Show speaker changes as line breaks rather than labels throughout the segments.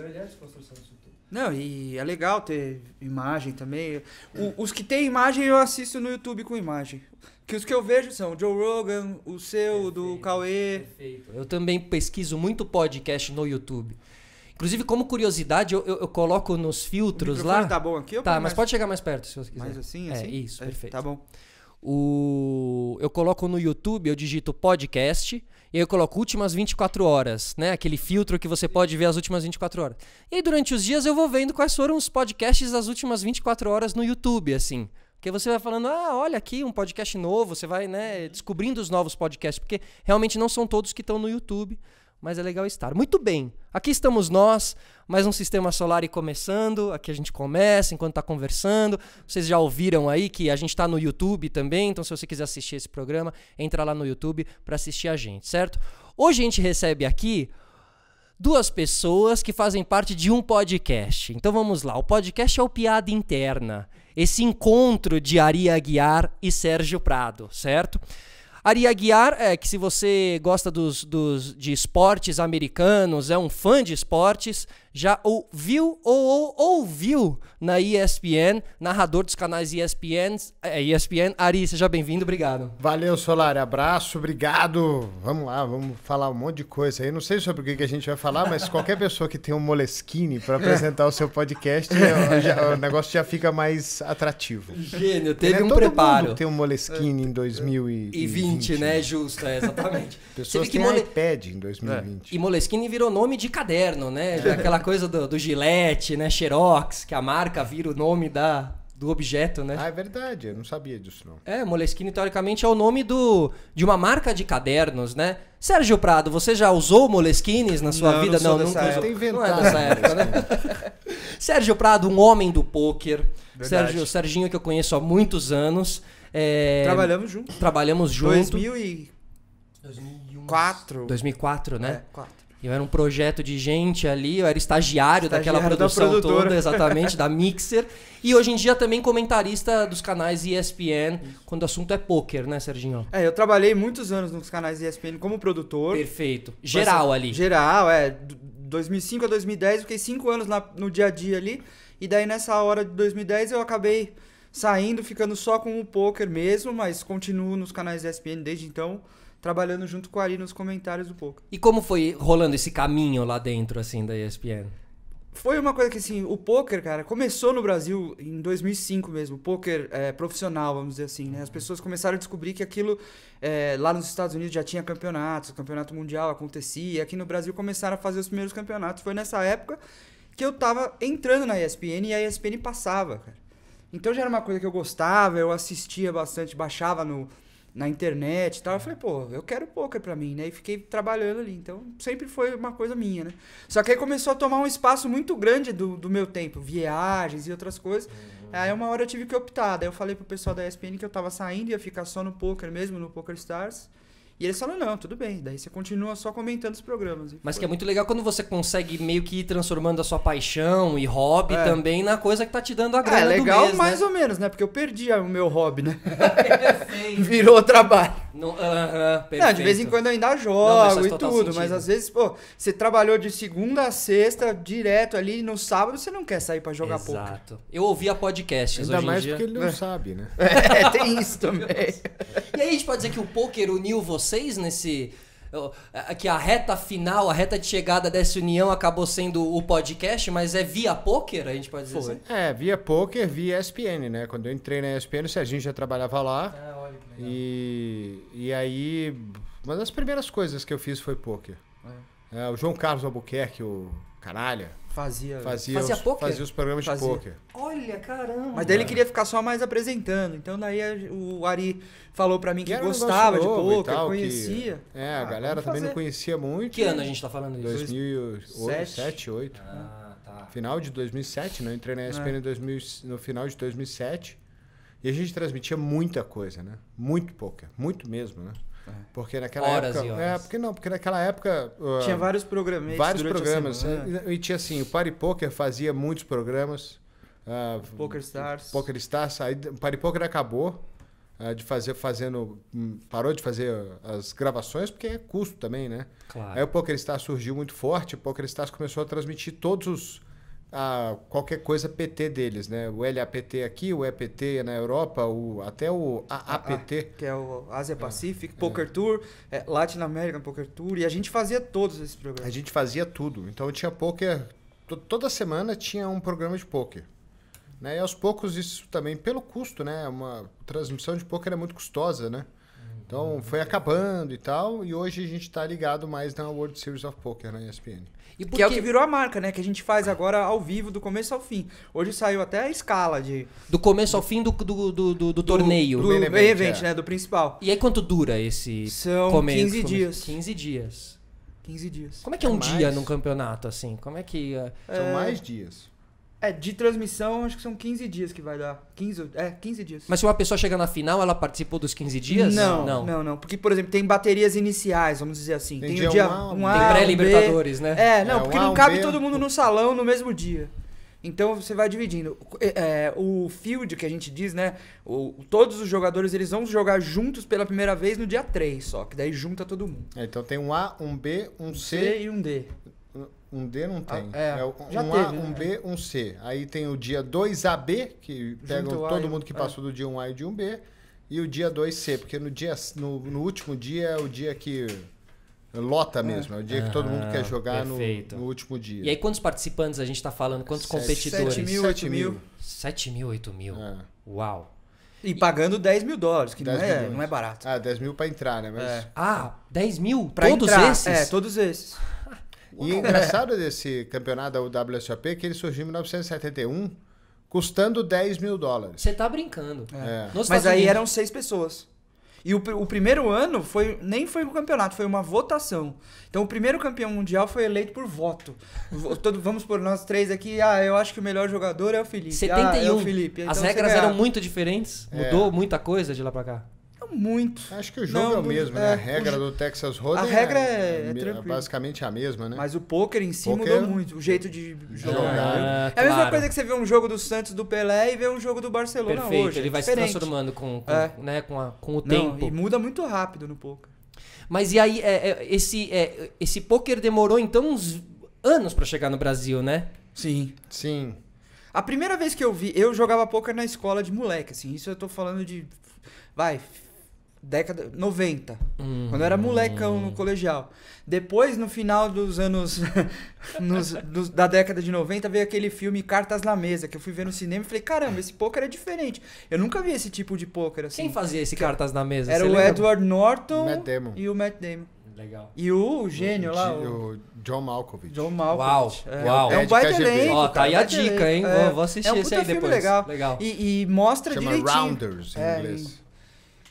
a Não, e é legal ter imagem também. É. O, os que tem imagem eu assisto no YouTube com imagem. Que os que eu vejo são o Joe Rogan, o seu, perfeito, do Cauê.
Perfeito. Eu também pesquiso muito podcast no YouTube. Inclusive, como curiosidade, eu, eu, eu coloco nos filtros lá. Tá bom aqui, Tá, mas mais... pode chegar mais perto se você quiser. Mais assim, é, assim? É, isso, é, perfeito. Tá bom. O... Eu coloco no YouTube, eu digito podcast e aí eu coloco últimas 24 horas, né? Aquele filtro que você pode ver as últimas 24 horas. E aí durante os dias eu vou vendo quais foram os podcasts das últimas 24 horas no YouTube, assim. Porque você vai falando, ah, olha aqui um podcast novo, você vai, né, descobrindo os novos podcasts, porque realmente não são todos que estão no YouTube mas é legal estar. Muito bem, aqui estamos nós, mais um sistema solar e começando. Aqui a gente começa enquanto está conversando. Vocês já ouviram aí que a gente está no YouTube também, então se você quiser assistir esse programa, entra lá no YouTube para assistir a gente, certo? Hoje a gente recebe aqui duas pessoas que fazem parte de um podcast. Então vamos lá, o podcast é o Piada Interna, esse encontro de Ari Aguiar e Sérgio Prado, certo? Ari Aguiar, é, que se você gosta dos, dos, de esportes americanos, é um fã de esportes, já ouviu ou, ou ouviu na ESPN, narrador dos canais
ESPN, é, ESPN. Ari, seja bem-vindo, obrigado. Valeu, Solar, abraço, obrigado. Vamos lá, vamos falar um monte de coisa aí. Não sei sobre o que, a gente vai falar, mas qualquer pessoa que tem um Moleskine para apresentar o seu podcast, é, já, o negócio já fica mais atrativo. Gênio, é teve é, um todo preparo. Mundo tem um Moleskine em 2020. E 20,
né, né? Justo, é, exatamente.
Pessoas têm que mole... iPad em 2020.
É. E Moleskine virou nome de caderno, né? Aquela coisa do, do Gillette, né? Xerox, que a marca vira o nome da, do objeto, né? Ah, é
verdade, eu não sabia disso não.
É, Moleskine teoricamente é o nome do de uma marca de cadernos, né? Sérgio Prado, você já usou Moleskines na sua não, vida? Não, não, nunca época. Não é dessa é época, né? Sérgio Prado, um homem do poker. Sérgio, Serginho que eu conheço há muitos anos. É... Trabalhamos juntos. Trabalhamos juntos.
2004. 2004, né? É, 4.
Eu era um projeto de gente ali, eu era estagiário, estagiário daquela produção da toda, exatamente, da Mixer. E hoje em dia também comentarista dos canais ESPN, quando o assunto é pôquer, né, Serginho?
É, eu trabalhei muitos anos nos canais ESPN como produtor. Perfeito. Geral Mas, ali. Geral, é. 2005 a 2010, fiquei cinco anos no dia a dia ali. E daí nessa hora de 2010 eu acabei saindo, ficando só com o poker mesmo, mas continuo nos canais ESPN desde então trabalhando junto com a Ari nos comentários um pouco.
E como foi rolando esse caminho lá dentro, assim, da ESPN?
Foi uma coisa que, assim, o poker, cara, começou no Brasil em 2005 mesmo, o poker é, profissional, vamos dizer assim, né? As pessoas começaram a descobrir que aquilo, é, lá nos Estados Unidos já tinha campeonatos, o campeonato mundial acontecia, e aqui no Brasil começaram a fazer os primeiros campeonatos. Foi nessa época que eu tava entrando na ESPN e a ESPN passava, cara. Então já era uma coisa que eu gostava, eu assistia bastante, baixava no, na internet e tal. Eu falei, pô, eu quero poker pra mim, né? E fiquei trabalhando ali. Então, sempre foi uma coisa minha, né? Só que aí começou a tomar um espaço muito grande do, do meu tempo, viagens e outras coisas. Uhum. Aí uma hora eu tive que optar. Daí eu falei pro pessoal da ESPN que eu tava saindo, ia ficar só no poker mesmo, no Poker Stars. E eles falam, não, tudo bem. Daí você continua só comentando os programas. Mas foi. que é muito
legal quando você consegue meio que ir transformando a sua paixão e hobby é. também na coisa que tá te dando a é, grana. É legal, mês, né? mais
né? ou menos, né? Porque eu perdi o meu hobby, né? Virou trabalho. Não, uh ah, -huh, ah, não, de vez em quando eu ainda jogo não, e tudo, mas às vezes, pô, você trabalhou de segunda a sexta, direto ali, no sábado você não quer sair para jogar pouco. Exato. Poker.
Eu ouvia podcasts ainda hoje mais em dia. porque ele não é. sabe,
né?
É, tem isso também.
e aí a gente pode dizer que o poker uniu vocês nesse
que a reta final, a reta de chegada dessa união acabou sendo o podcast, mas é via poker, a gente pode dizer Foi. assim?
É, via poker, via ESPN, né? Quando eu entrei na ESPN, o Serginho já trabalhava lá. É, e, e aí, uma das primeiras coisas que eu fiz foi poker. É. É, o João Carlos Albuquerque, o Caralha.
Fazia. Fazia, fazia, os, fazia os programas fazia. de poker. Olha, caramba. Mas daí ele é. queria ficar só mais apresentando. Então daí o Ari falou para mim que, que gostava de poker, conhecia. Que, é, a ah, galera também fazer. não conhecia muito. Que ano a gente tá falando isso? 2007, 2008. Ah,
tá. Final de 2007, né? Eu entrei na ESPN é. no final de 2007. E a gente transmitia muita coisa, né? Muito pouca, muito mesmo, né? É. Porque naquela horas época. E horas. É, porque não, porque naquela época. Uh, tinha vários programas. Vários programas. Né? E, e, tinha assim, o Party Poker fazia muitos programas. Uh, Poker Stars. Poker Stars. Aí, o Party Poker acabou uh, de fazer, fazendo. Hum, parou de fazer uh, as gravações, porque é custo também, né? Claro. Aí o Poker Stars surgiu muito forte, o Poker Stars começou a transmitir todos os a qualquer coisa PT deles, né? O LAPT aqui, o EPT na Europa, o, até o AAPT. A, que é o Ásia é. Pacific, é, Poker é. Tour, é, Latin American Poker Tour, e a gente fazia todos esses programas. A gente fazia tudo. Então tinha poker, toda semana tinha um programa de poker. Né? E aos poucos isso também, pelo custo, né? Uma transmissão de poker é muito custosa, né? Então foi acabando e tal, e hoje a gente está ligado mais na World Series of Poker na né, ESPN. E porque... Que é o que virou a
marca, né? Que a gente faz agora ao vivo, do começo ao fim. Hoje saiu até a escala de. Do começo ao fim do, do, do, do, do torneio. Do, do, do evento, é. né? Do principal. E aí quanto dura esse São começo? 15 começo?
É dias. 15 dias.
15 dias. Como é que é, é um mais... dia
num campeonato, assim? Como é que. É? São mais dias.
É, de transmissão, acho que são 15 dias que vai dar. 15, é, 15 dias.
Mas se uma pessoa chega na final, ela participou dos 15 dias? Não, não,
não. não. Porque, por exemplo, tem baterias iniciais, vamos dizer assim. Tem, tem o dia é um a um, um Tem pré-libertadores, né? É, não, é, porque um não cabe todo mundo no salão no mesmo dia. Então você vai dividindo. É, é, o field que a gente diz, né? O, todos os jogadores eles vão jogar juntos pela primeira vez no dia 3 só, que daí junta todo
mundo. É, então tem um A, um B, um, um C, C e um D. Um D não tem. Ah, é, é um, já um A, um né? B, um C. Aí tem o dia 2AB, que pegam todo mundo que passou é. do dia 1A e de 1B, e o dia 2C, porque no, dia, no, no último dia é o dia que Lota é. mesmo, é, o dia ah, que todo mundo ah, quer jogar no, no, último dia. E aí, quantos participantes
a gente está falando? Quantos Sete, competidores? 7 mil, 8 mil. 7 mil, 8 mil. É. Uau.
E pagando 10 mil dólares, que não é, não é barato. Ah, 10 mil para entrar, né? Mas... É. Ah, 10
mil? Pra todos entrar. esses? É, todos
esses. Uau. E engraçado desse campeonato da WSOP é que ele surgiu em 1971 custando 10 mil dólares. Você tá brincando. É. é. Mas aí eram
seis pessoas. E o, o, primeiro ano foi nem foi um campeonato, foi uma votação. Então o primeiro campeão mundial foi eleito por voto. Todo, vamos por nós três aqui. Ah, eu acho que o melhor jogador é o Felipe. 71. Ah, é o Felipe. Então As regras eram muito
diferentes?
É. Mudou é. muita coisa de lá pra cá? muito. Acho que o jogo não, é o mesmo, é, né? A regra do Texas Hold'em. A regra é, é, é basicamente a mesma, né? Mas o poker em si poker, mudou muito, o jeito de
jogar. Né? É, a mesma ah, coisa que você vê um jogo do Santos do Pelé e vê um jogo do Barcelona Perfeito, hoje. Ele é vai se transformando com, com é. né, com, a, com o não, tempo. E muda muito rápido no poker.
Mas e aí, esse, esse poker demorou então uns anos para chegar no Brasil, né?
Sim. Sim. A primeira vez que eu vi, eu jogava poker na escola de moleque, assim. Isso eu tô falando de. Vai, década 90, uhum. quando eu era molecão no colegial. Depois, no final dos anos nos, dos, da década de 90, veio aquele filme Cartas na Mesa, que eu fui ver no cinema e falei, caramba, esse pôquer é diferente. Eu nunca vi esse tipo de pôquer assim. Quem fazia esse Cartas na Mesa? Era o lembra? Edward Norton e o Matt Damon. Legal. E o gênio o, lá. O... o, John Malkovich. John Malkovich. Uau, é, uau. É um baita elenco. Ó, tá aí a dica, hein? É, Vou assistir é um esse aí depois. Legal. legal. E, e mostra Chama direitinho. Rounders, em é, inglês.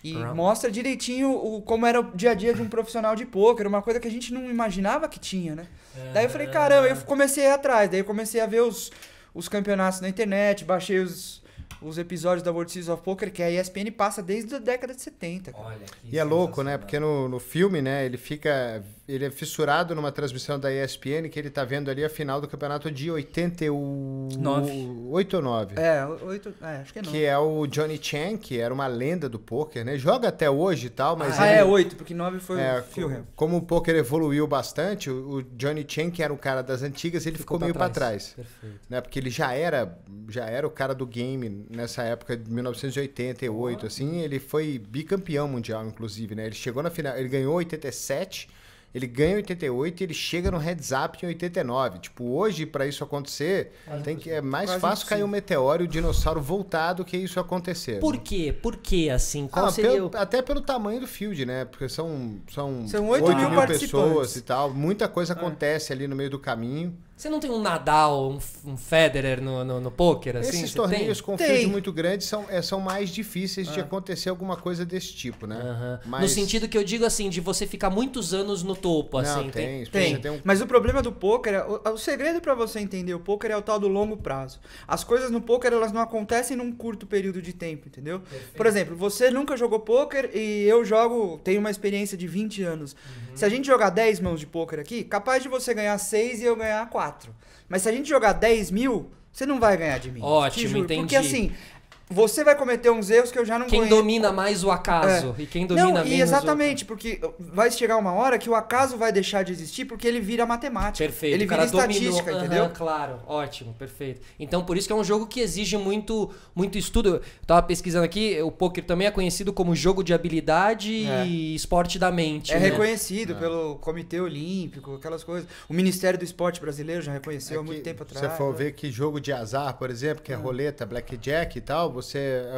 E mostra direitinho o, como era o dia a dia de um profissional de pôquer, uma coisa que a gente não imaginava que tinha, né? É... Daí eu falei, caramba, eu comecei atrás, daí eu comecei a ver os, os campeonatos na internet, baixei os, os episódios da World Series of Poker, que a ESPN passa desde a década de 70. Olha,
e é louco, né? Porque no, no filme, né, ele fica ele é fissurado numa transmissão da ESPN que ele tá vendo ali a final do campeonato de 89. 8 ou 9. É, 8, é, acho que é 9. Que é o Johnny Chan, que era uma lenda do pôquer, né? Joga até hoje e tal, mas. Ah, ele, é 8, porque 9 foi é, o Phil Como o pôquer evoluiu bastante, o, o Johnny Chan, que era o cara das antigas, ele ficou, ficou meio para trás. Pra trás Perfeito. né? Porque ele já era, já era o cara do game nessa época de 1988, oh. assim. Ele foi bicampeão mundial, inclusive, né? Ele chegou na final, ele ganhou 87 ele ganha em 88 e ele chega no heads up em 89. Tipo, hoje, para isso acontecer, tem que, é mais fácil cair um meteoro e o dinossauro voltar do que isso acontecer. Né? Por né? quê? Por quê, assim? Qual ah, seria pelo, o... Até pelo tamanho do field, né? Porque são, são, são 8, 8 mil, mil pessoas e tal. Muita coisa é. acontece é. ali no meio do caminho. Você não tem um Nadal, um, um Federer no, no, no poker, assim? Esses torneios tem? com field muito grandes são, é, são mais difíceis ah. de acontecer alguma coisa desse tipo, né? Mas... No sentido
que eu digo, assim,
de você ficar muitos
anos no topo, não, assim. Tem, tem. tem. tem um...
Mas
o problema do poker, é, o, o, segredo para você entender o poker é o tal do longo prazo. As coisas no poker, elas não acontecem num curto período de tempo, entendeu? Perfeito. Por exemplo, você nunca jogou poker e eu jogo, tenho uma experiência de 20 anos. Uhum. Se a gente jogar 10 mãos de poker aqui, capaz de você ganhar 6 e eu ganhar 4. 4. Mas se a gente jogar 10 mil, você não vai ganhar de mim. Ótimo, entendi. Porque assim, você vai cometer uns erros que eu já não quem conheço. Quem domina mais o acaso é. e quem domina não, menos. E exatamente, o... porque vai chegar uma hora que o acaso vai deixar de existir porque ele vira matemática. Perfeito. Ele vira estatística, dominou. entendeu? Uhum,
claro, ótimo, perfeito. Então por isso que é um jogo que exige muito, muito estudo. Eu tava pesquisando aqui, o poker também é conhecido como jogo de habilidade é. e esporte da mente. É né? reconhecido
é.
pelo Comitê Olímpico, aquelas coisas. O Ministério do Esporte Brasileiro já reconheceu é há muito tempo atrás. Se você for né? ver que jogo de azar, por exemplo, que é, é. roleta, blackjack e tal, você é,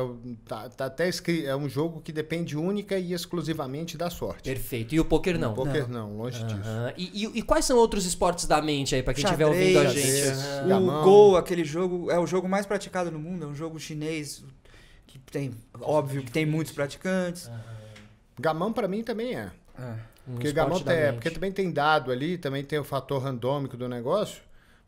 tá, tá até escrito, é um jogo que depende única e exclusivamente da sorte. Perfeito. E o poker não. O poker não, não longe disso. E, e, e, quais são outros esportes da mente aí para quem estiver ouvindo a gente? É,
o Go, aquele jogo, é o jogo mais praticado no mundo, é um jogo chinês que tem,
óbvio, que tem muitos praticantes. Gamão para mim também é. é. Um porque gamão tem, é, porque também tem dado ali, também tem o fator randômico do negócio.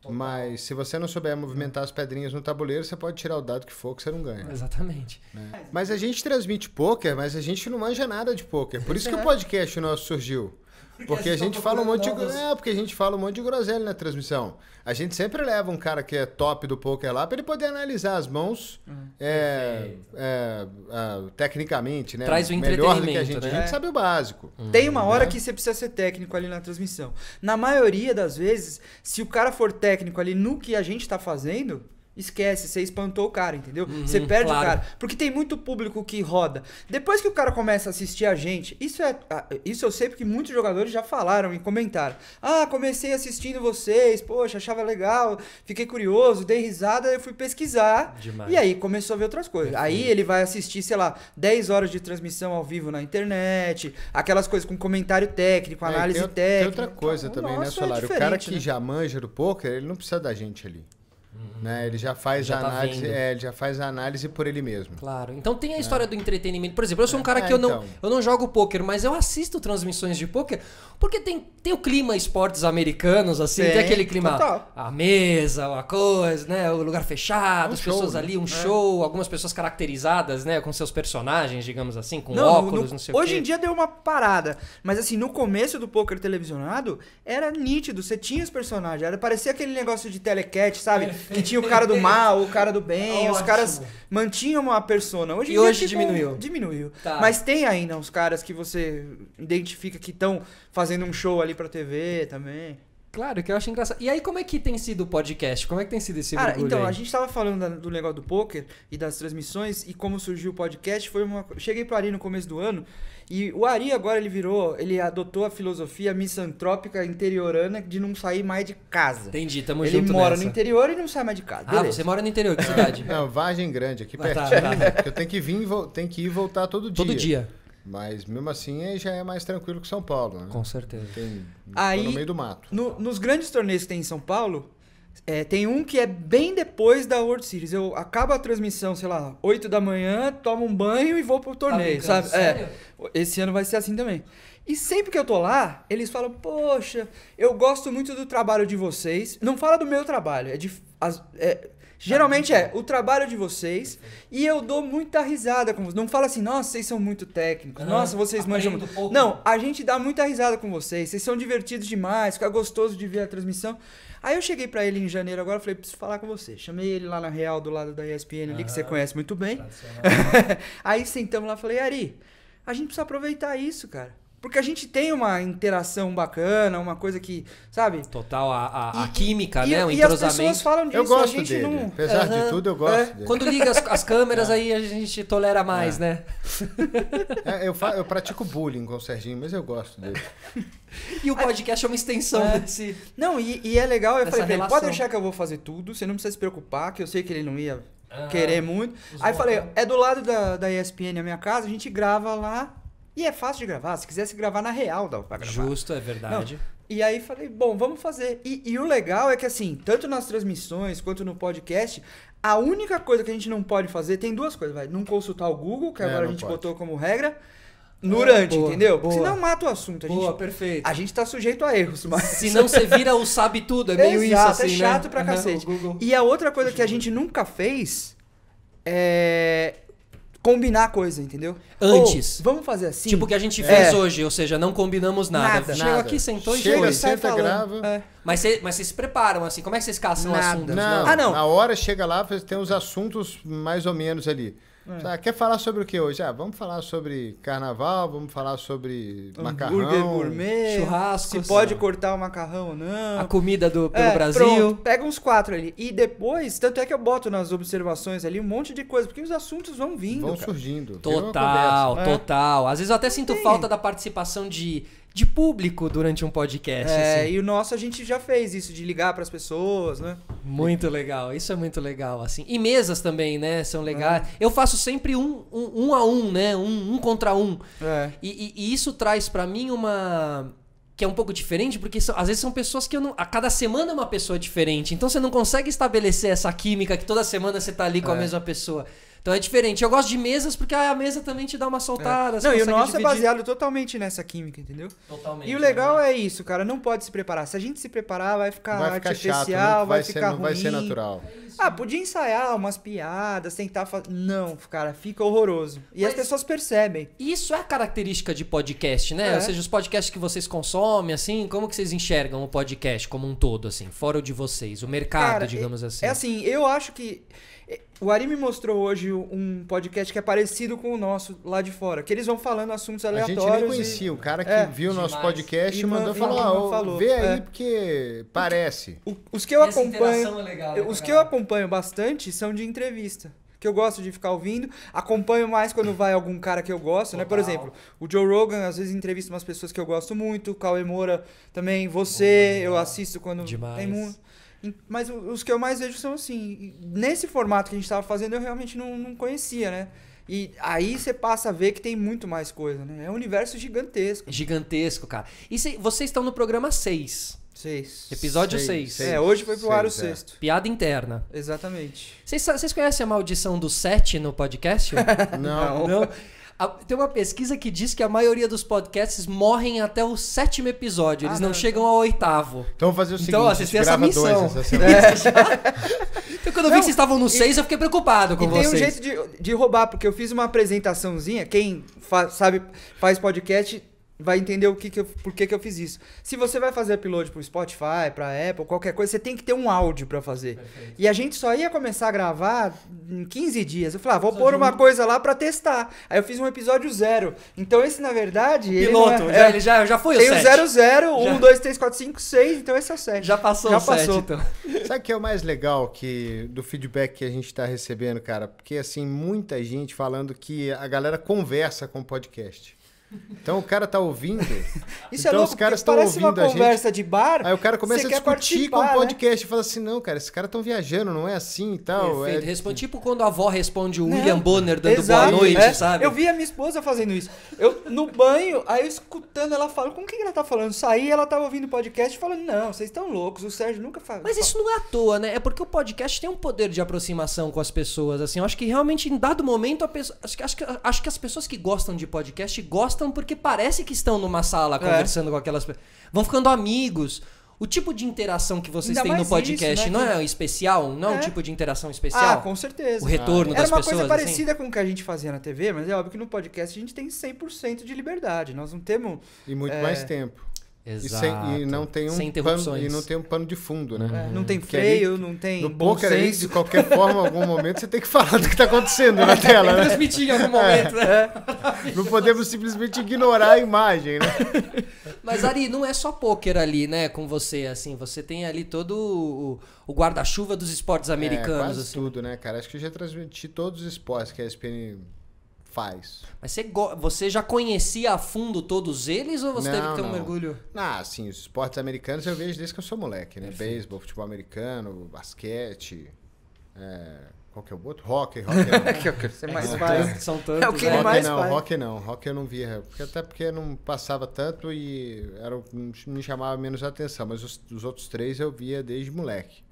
Mas se você não souber movimentar as pedrinhas no tabuleiro, você pode tirar o dado que for que você não ganha. Exatamente. Né? É. Mas a gente transmite poker, mas a gente não manja nada de poker. Por isso que o é. podcast nosso surgiu. Porque, porque a tá gente fala um monte de, é, porque a gente fala um monte de groselha na transmissão. A gente sempre leva um cara que é top do poker lá para ele poder analisar as mãos hum. é, é, é, tecnicamente, né? Traz o Melhor do que a gente. Né? A gente né? sabe o básico. Hum. Tem uma hora né? que
você precisa ser técnico ali na transmissão. Na maioria das vezes, se o cara for técnico ali no que a gente está fazendo, Esquece, você espantou o cara, entendeu? Uhum, você perde claro. o cara. Porque tem muito público que roda. Depois que o cara começa a assistir a gente, isso é. Ah, isso eu sei porque muitos jogadores já falaram e comentaram. Ah, comecei assistindo vocês, poxa, achava legal, fiquei curioso, dei risada, eu fui pesquisar. Demais. E aí começou a ver outras coisas. Aí ele vai assistir, sei lá, 10 horas de transmissão ao vivo na internet, aquelas coisas com comentário técnico, é, análise tem, técnica. Tem outra coisa então, também, né, Solar? É o cara que né?
já manja do poker, ele não precisa da gente ali. Uhum. Né? Ele já faz já a tá análise, tá é, ele já faz a análise por ele mesmo. Claro.
Então tem a né? história é. do entretenimento. Por exemplo, eu sou um cara é, que eu, então. não,
eu não jogo poker, mas eu assisto transmissões de poker
porque tem, tem o clima esportes americanos, assim, tem, tem aquele clima. Total. A mesa, a coisa, né? O lugar fechado, é um as show, pessoas ali, né? um é. show, algumas pessoas caracterizadas, né, com seus personagens, digamos assim, com não, óculos, no, não sei hoje o Hoje em
dia deu uma parada. Mas assim, no começo do poker televisionado, era nítido, você tinha os personagens. Era, parecia aquele negócio de telecatch, sabe? É que tinha o cara do mal, o cara do bem, Ótimo. os caras mantinham uma persona. Hoje e hoje tipo, diminuiu. Diminuiu. Tá. Mas tem ainda uns caras que você identifica que estão fazendo um show ali pra TV também. Claro, que eu acho engraçado. E aí, como é que tem sido o podcast? Como é que tem sido esse Cara, ah, então, aí? a gente tava falando do negócio do poker e das transmissões e como surgiu o podcast. Foi uma. Cheguei pro Ari no começo do ano e o Ari agora ele virou, ele adotou a filosofia misantrópica interiorana de não sair mais de casa. Entendi, tamo ele junto. Ele mora nessa. no interior e não sai mais de casa. Ah, você mora no interior, que cidade? não, Vargem Grande, aqui ah, tá, pertinho. tá, tá. Eu tenho
que vir, tenho que ir e voltar todo dia. Todo dia. Mas mesmo assim já é mais tranquilo que São Paulo, né? Com certeza. Tem, Aí, no meio do mato. No, nos grandes torneios que tem em São Paulo, é, tem
um que é bem depois da World Series. Eu acabo a transmissão, sei lá, 8 da manhã, tomo um banho e vou pro torneio, tá sabe? É, Sério? É, esse ano vai ser assim também. E sempre que eu tô lá, eles falam: Poxa, eu gosto muito do trabalho de vocês. Não fala do meu trabalho, é de. As, é, Tá Geralmente é o trabalho de vocês e eu dou muita risada com vocês. Não fala assim, nossa, vocês são muito técnicos, nossa, vocês manjam muito. Não, a gente dá muita risada com vocês, vocês são divertidos demais, fica gostoso de ver a transmissão. Aí eu cheguei para ele em janeiro agora, falei, preciso falar com você. Chamei ele lá na Real, do lado da ESPN ali, que você conhece muito bem. Aí sentamos lá, falei, Ari, a gente precisa aproveitar isso, cara. Porque a gente tem uma interação bacana, uma coisa que, sabe? Total, a, a, e, a química, e, né? O e entrosamento. as pessoas falam disso, eu gosto
a gente dele. não. Apesar uhum. de tudo, eu gosto é. dele. Quando liga as,
as câmeras, é. aí
a gente tolera
mais, é. né? É, eu, fa... eu pratico bullying com o Serginho, mas eu gosto dele.
E o podcast é uma extensão é. desse. Não, e, e é legal, eu falei pra ele, pode deixar que eu vou fazer tudo, você não precisa se preocupar, que eu sei que ele não ia querer muito. Aí bom, falei, é do lado da, da ESPN a minha casa, a gente grava lá e é fácil de gravar. Se quisesse gravar na real, dava pra gravar. Justo,
é verdade.
Não. E aí falei, bom, vamos fazer. E, e, o legal é que, assim, tanto nas transmissões quanto no podcast, a única coisa que a gente não pode fazer, tem duas coisas, vai. Não consultar o Google, que é, agora a gente pode. botou como regra. Durante, ah, boa, entendeu? Boa. Porque senão mata o assunto. A boa, gente, perfeito. A gente tá sujeito a erros, mas. Se não você vira o sabe tudo, é meio Exato, isso é assim, é chato né? pra cacete. Uhum, e a outra coisa que a gente nunca fez é combinar a coisa, entendeu? Antes. Ou, vamos fazer assim. Tipo o que a gente é. fez é. hoje,
ou seja, não combinamos nada. nada. Chegou aqui, sentou Chega, e chega. senta, grava. É. Mas, cê, mas vocês se preparam, assim, como é que vocês caçam nada. assunto? Não,
não. Ah, não. Na hora chega lá, tem os assuntos mais ou menos ali. É. Quer falar sobre o que hoje? Ah, vamos falar sobre carnaval, vamos falar sobre macarrão. Hambúrguer gourmet. Churrasco. Se pode não. cortar
o macarrão ou não. A comida do, pelo é, Brasil. Pronto, pega uns quatro ali. E depois, tanto é que eu boto nas observações ali um monte de coisa, porque os assuntos vão vindo. Vão cara. surgindo. Total,
total. Às vezes eu até sinto Sim. falta da participação de de público durante um podcast. É, assim. e o nosso a gente já fez isso, de ligar para as pessoas, né? Muito legal, isso é muito legal, assim. E mesas também, né? São legais. É. Eu faço sempre um, um, um, a um, né? Um, um contra um. É. E, e, e isso traz para mim uma que é um pouco diferente, porque são, às vezes são pessoas que eu não. A cada semana é uma pessoa diferente. Então você não consegue estabelecer essa química que toda semana você tá ali com é. a mesma pessoa. Então é diferente. Eu gosto de mesas porque
a mesa também te dá uma soltada. É. Não, e o nosso é dividir. é baseado totalmente nessa química, entendeu? Totalmente. E o legal né? é isso, cara. Não pode se preparar. Se a gente se preparar, vai ficar, vai ficar artificial, chato, vai, vai, ficar ser, ruim. Vai ser natural. ah, podia ensaiar umas piadas, tentar fazer. Não, cara, fica horroroso. E Mas as pessoas percebem.
Isso é característica de podcast, né? É. Ou seja, os podcasts que vocês consomem, assim, como que vocês enxergam o podcast como um todo, assim, fora o de vocês, o mercado, cara, digamos é, assim? É
assim, eu acho que o Ari me mostrou hoje um podcast que é parecido com o nosso lá de fora, que eles vão falando assuntos aleatórios. A gente nem conhecia, e... o cara que é, viu o nosso podcast e mandou e falar, oh, falou, vê aí é.
porque parece. O, os que eu Essa
acompanho, é legal, né, os que eu acompanho bastante são de entrevista. Que eu gosto de ficar ouvindo, acompanho mais quando vai algum cara que eu gosto, Total. né? Por exemplo, o Joe Rogan às vezes entrevista umas pessoas que eu gosto muito, o Cauê Moura também, você, eu assisto quando demais. tem muito. Mas os que eu mais vejo são assim. Nesse formato que a gente estava fazendo, eu realmente não, não conhecia, né? E aí você passa a ver que tem muito mais coisa, né? É um universo gigantesco.
Gigantesco,
cara. E cê, vocês estão no programa 6. 6. Episódio 6. É, hoje foi pro seis, ar o é. sexto. É. Piada
interna. Exatamente. Vocês conhecem a maldição do 7 no podcast? não. não. A, tem uma pesquisa que diz que a maioria dos podcasts morrem até o sétimo episódio. Eles ah, não, não, chegam ao oitavo. Então vou fazer o seguinte. Então, ó, vocês têm essa missão. Essa é,
então, quando eu não, vi que vocês estavam no e, seis, eu fiquei preocupado com e vocês. E tem um jeito de, de roubar, porque eu fiz uma apresentaçãozinha. Quem fa sabe, faz podcast vai entender o que, que eu, por que, que eu fiz isso. Se você vai fazer upload pro Spotify, pra Apple, qualquer coisa, você tem que ter um áudio para fazer. Perfeito. E a gente só ia começar a gravar em 15 dias. Eu falei, ah, vou só pôr uma um... coisa lá para testar. Aí eu fiz um episódio zero. Então esse, na verdade... piloto, é... já, é, ele já, já foi o 7. Tem o 00, 1, 2, 3, 4, 5, 6, então esse é o 7. Já passou já o passou. então.
Sabe o que é o mais legal que, do feedback que a gente tá recebendo, cara? Porque, assim, muita gente falando que a galera conversa com o podcast. Então o cara tá ouvindo. Isso é então, é louco, os caras estão ouvindo uma conversa de bar. Aí o cara começa a discutir com o né? podcast né? e fala assim: não, cara, esses caras estão viajando, não é assim e tal. É... Responde, tipo quando a avó responde o William Bonner dando Exato, boa noite, é.
sabe? Eu vi
a minha esposa fazendo isso. Eu no banho, aí eu escutando ela falando, com quem ela tá falando? Saí, ela tava ouvindo o podcast falando: não, vocês estão loucos, o Sérgio nunca fala. Mas isso não é à toa, né? É porque o
podcast tem um poder de aproximação com as pessoas. Assim, eu acho que realmente em dado momento, pessoa, acho, que, acho, que, acho que as pessoas que gostam de podcast gostam gostam porque parece que estão numa sala é. conversando é. com aquelas pessoas. Vão ficando amigos. O tipo de interação que vocês Ainda têm no podcast isso, né? não é especial? Não é. um é. tipo de interação especial? Ah, com certeza. O retorno ah, é. das pessoas. Era uma pessoas, coisa assim? parecida
assim? com o que a gente fazia na TV, mas é óbvio que no podcast a gente tem 100% de liberdade. Nós não temos. E muito é, mais tempo.
Exato. E, sem, e não tem um pano, e não tem um pano de fundo, né? É. Não tem freio, aí, não tem. No poker é de qualquer forma, algum momento você tem que falar do que está acontecendo na tela. Né? Transmitir em algum momento, né? é. né? Não podemos simplesmente ignorar a imagem, né?
Mas Ari, não é só poker ali, né? Com você, assim, você tem ali todo o, o guarda-chuva dos
esportes americanos, é, quase assim. tudo, né, cara? Acho que eu já transmiti todos os esportes que a ESPN faz. Mas você, você já conhecia a fundo todos eles ou você não, teve que ter não. um mergulho? Não, assim, os esportes americanos eu vejo desde que eu sou moleque, né? Beisebol, futebol americano, basquete. É... Qual que é o outro? Hockey, hockey. Não. é que você mais é, faz. São tantos. É o que né? ele mais não, faz. Hockey não, hockey eu não via. Porque, até porque não passava tanto e era, me chamava menos atenção. Mas os, os outros três eu via desde moleque.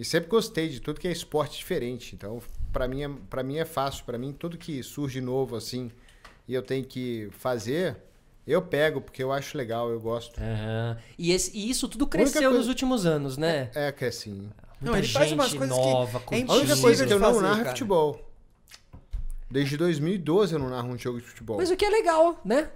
E sempre gostei de tudo que é esporte diferente. Então, para mim, é, pra mim é fácil. Para mim, tudo que surge novo, assim, e eu tenho que fazer, eu pego, porque eu acho legal, eu gosto. Uhum. E, esse, e, isso tudo cresceu coisa... nos últimos anos, né? É, é que é assim. não, ele faz umas coisas nova, que... É a única coisa que eu não fazer, narro é cara. é futebol. Desde 2012 eu não narro um jogo de futebol. Mas
o que é legal, né?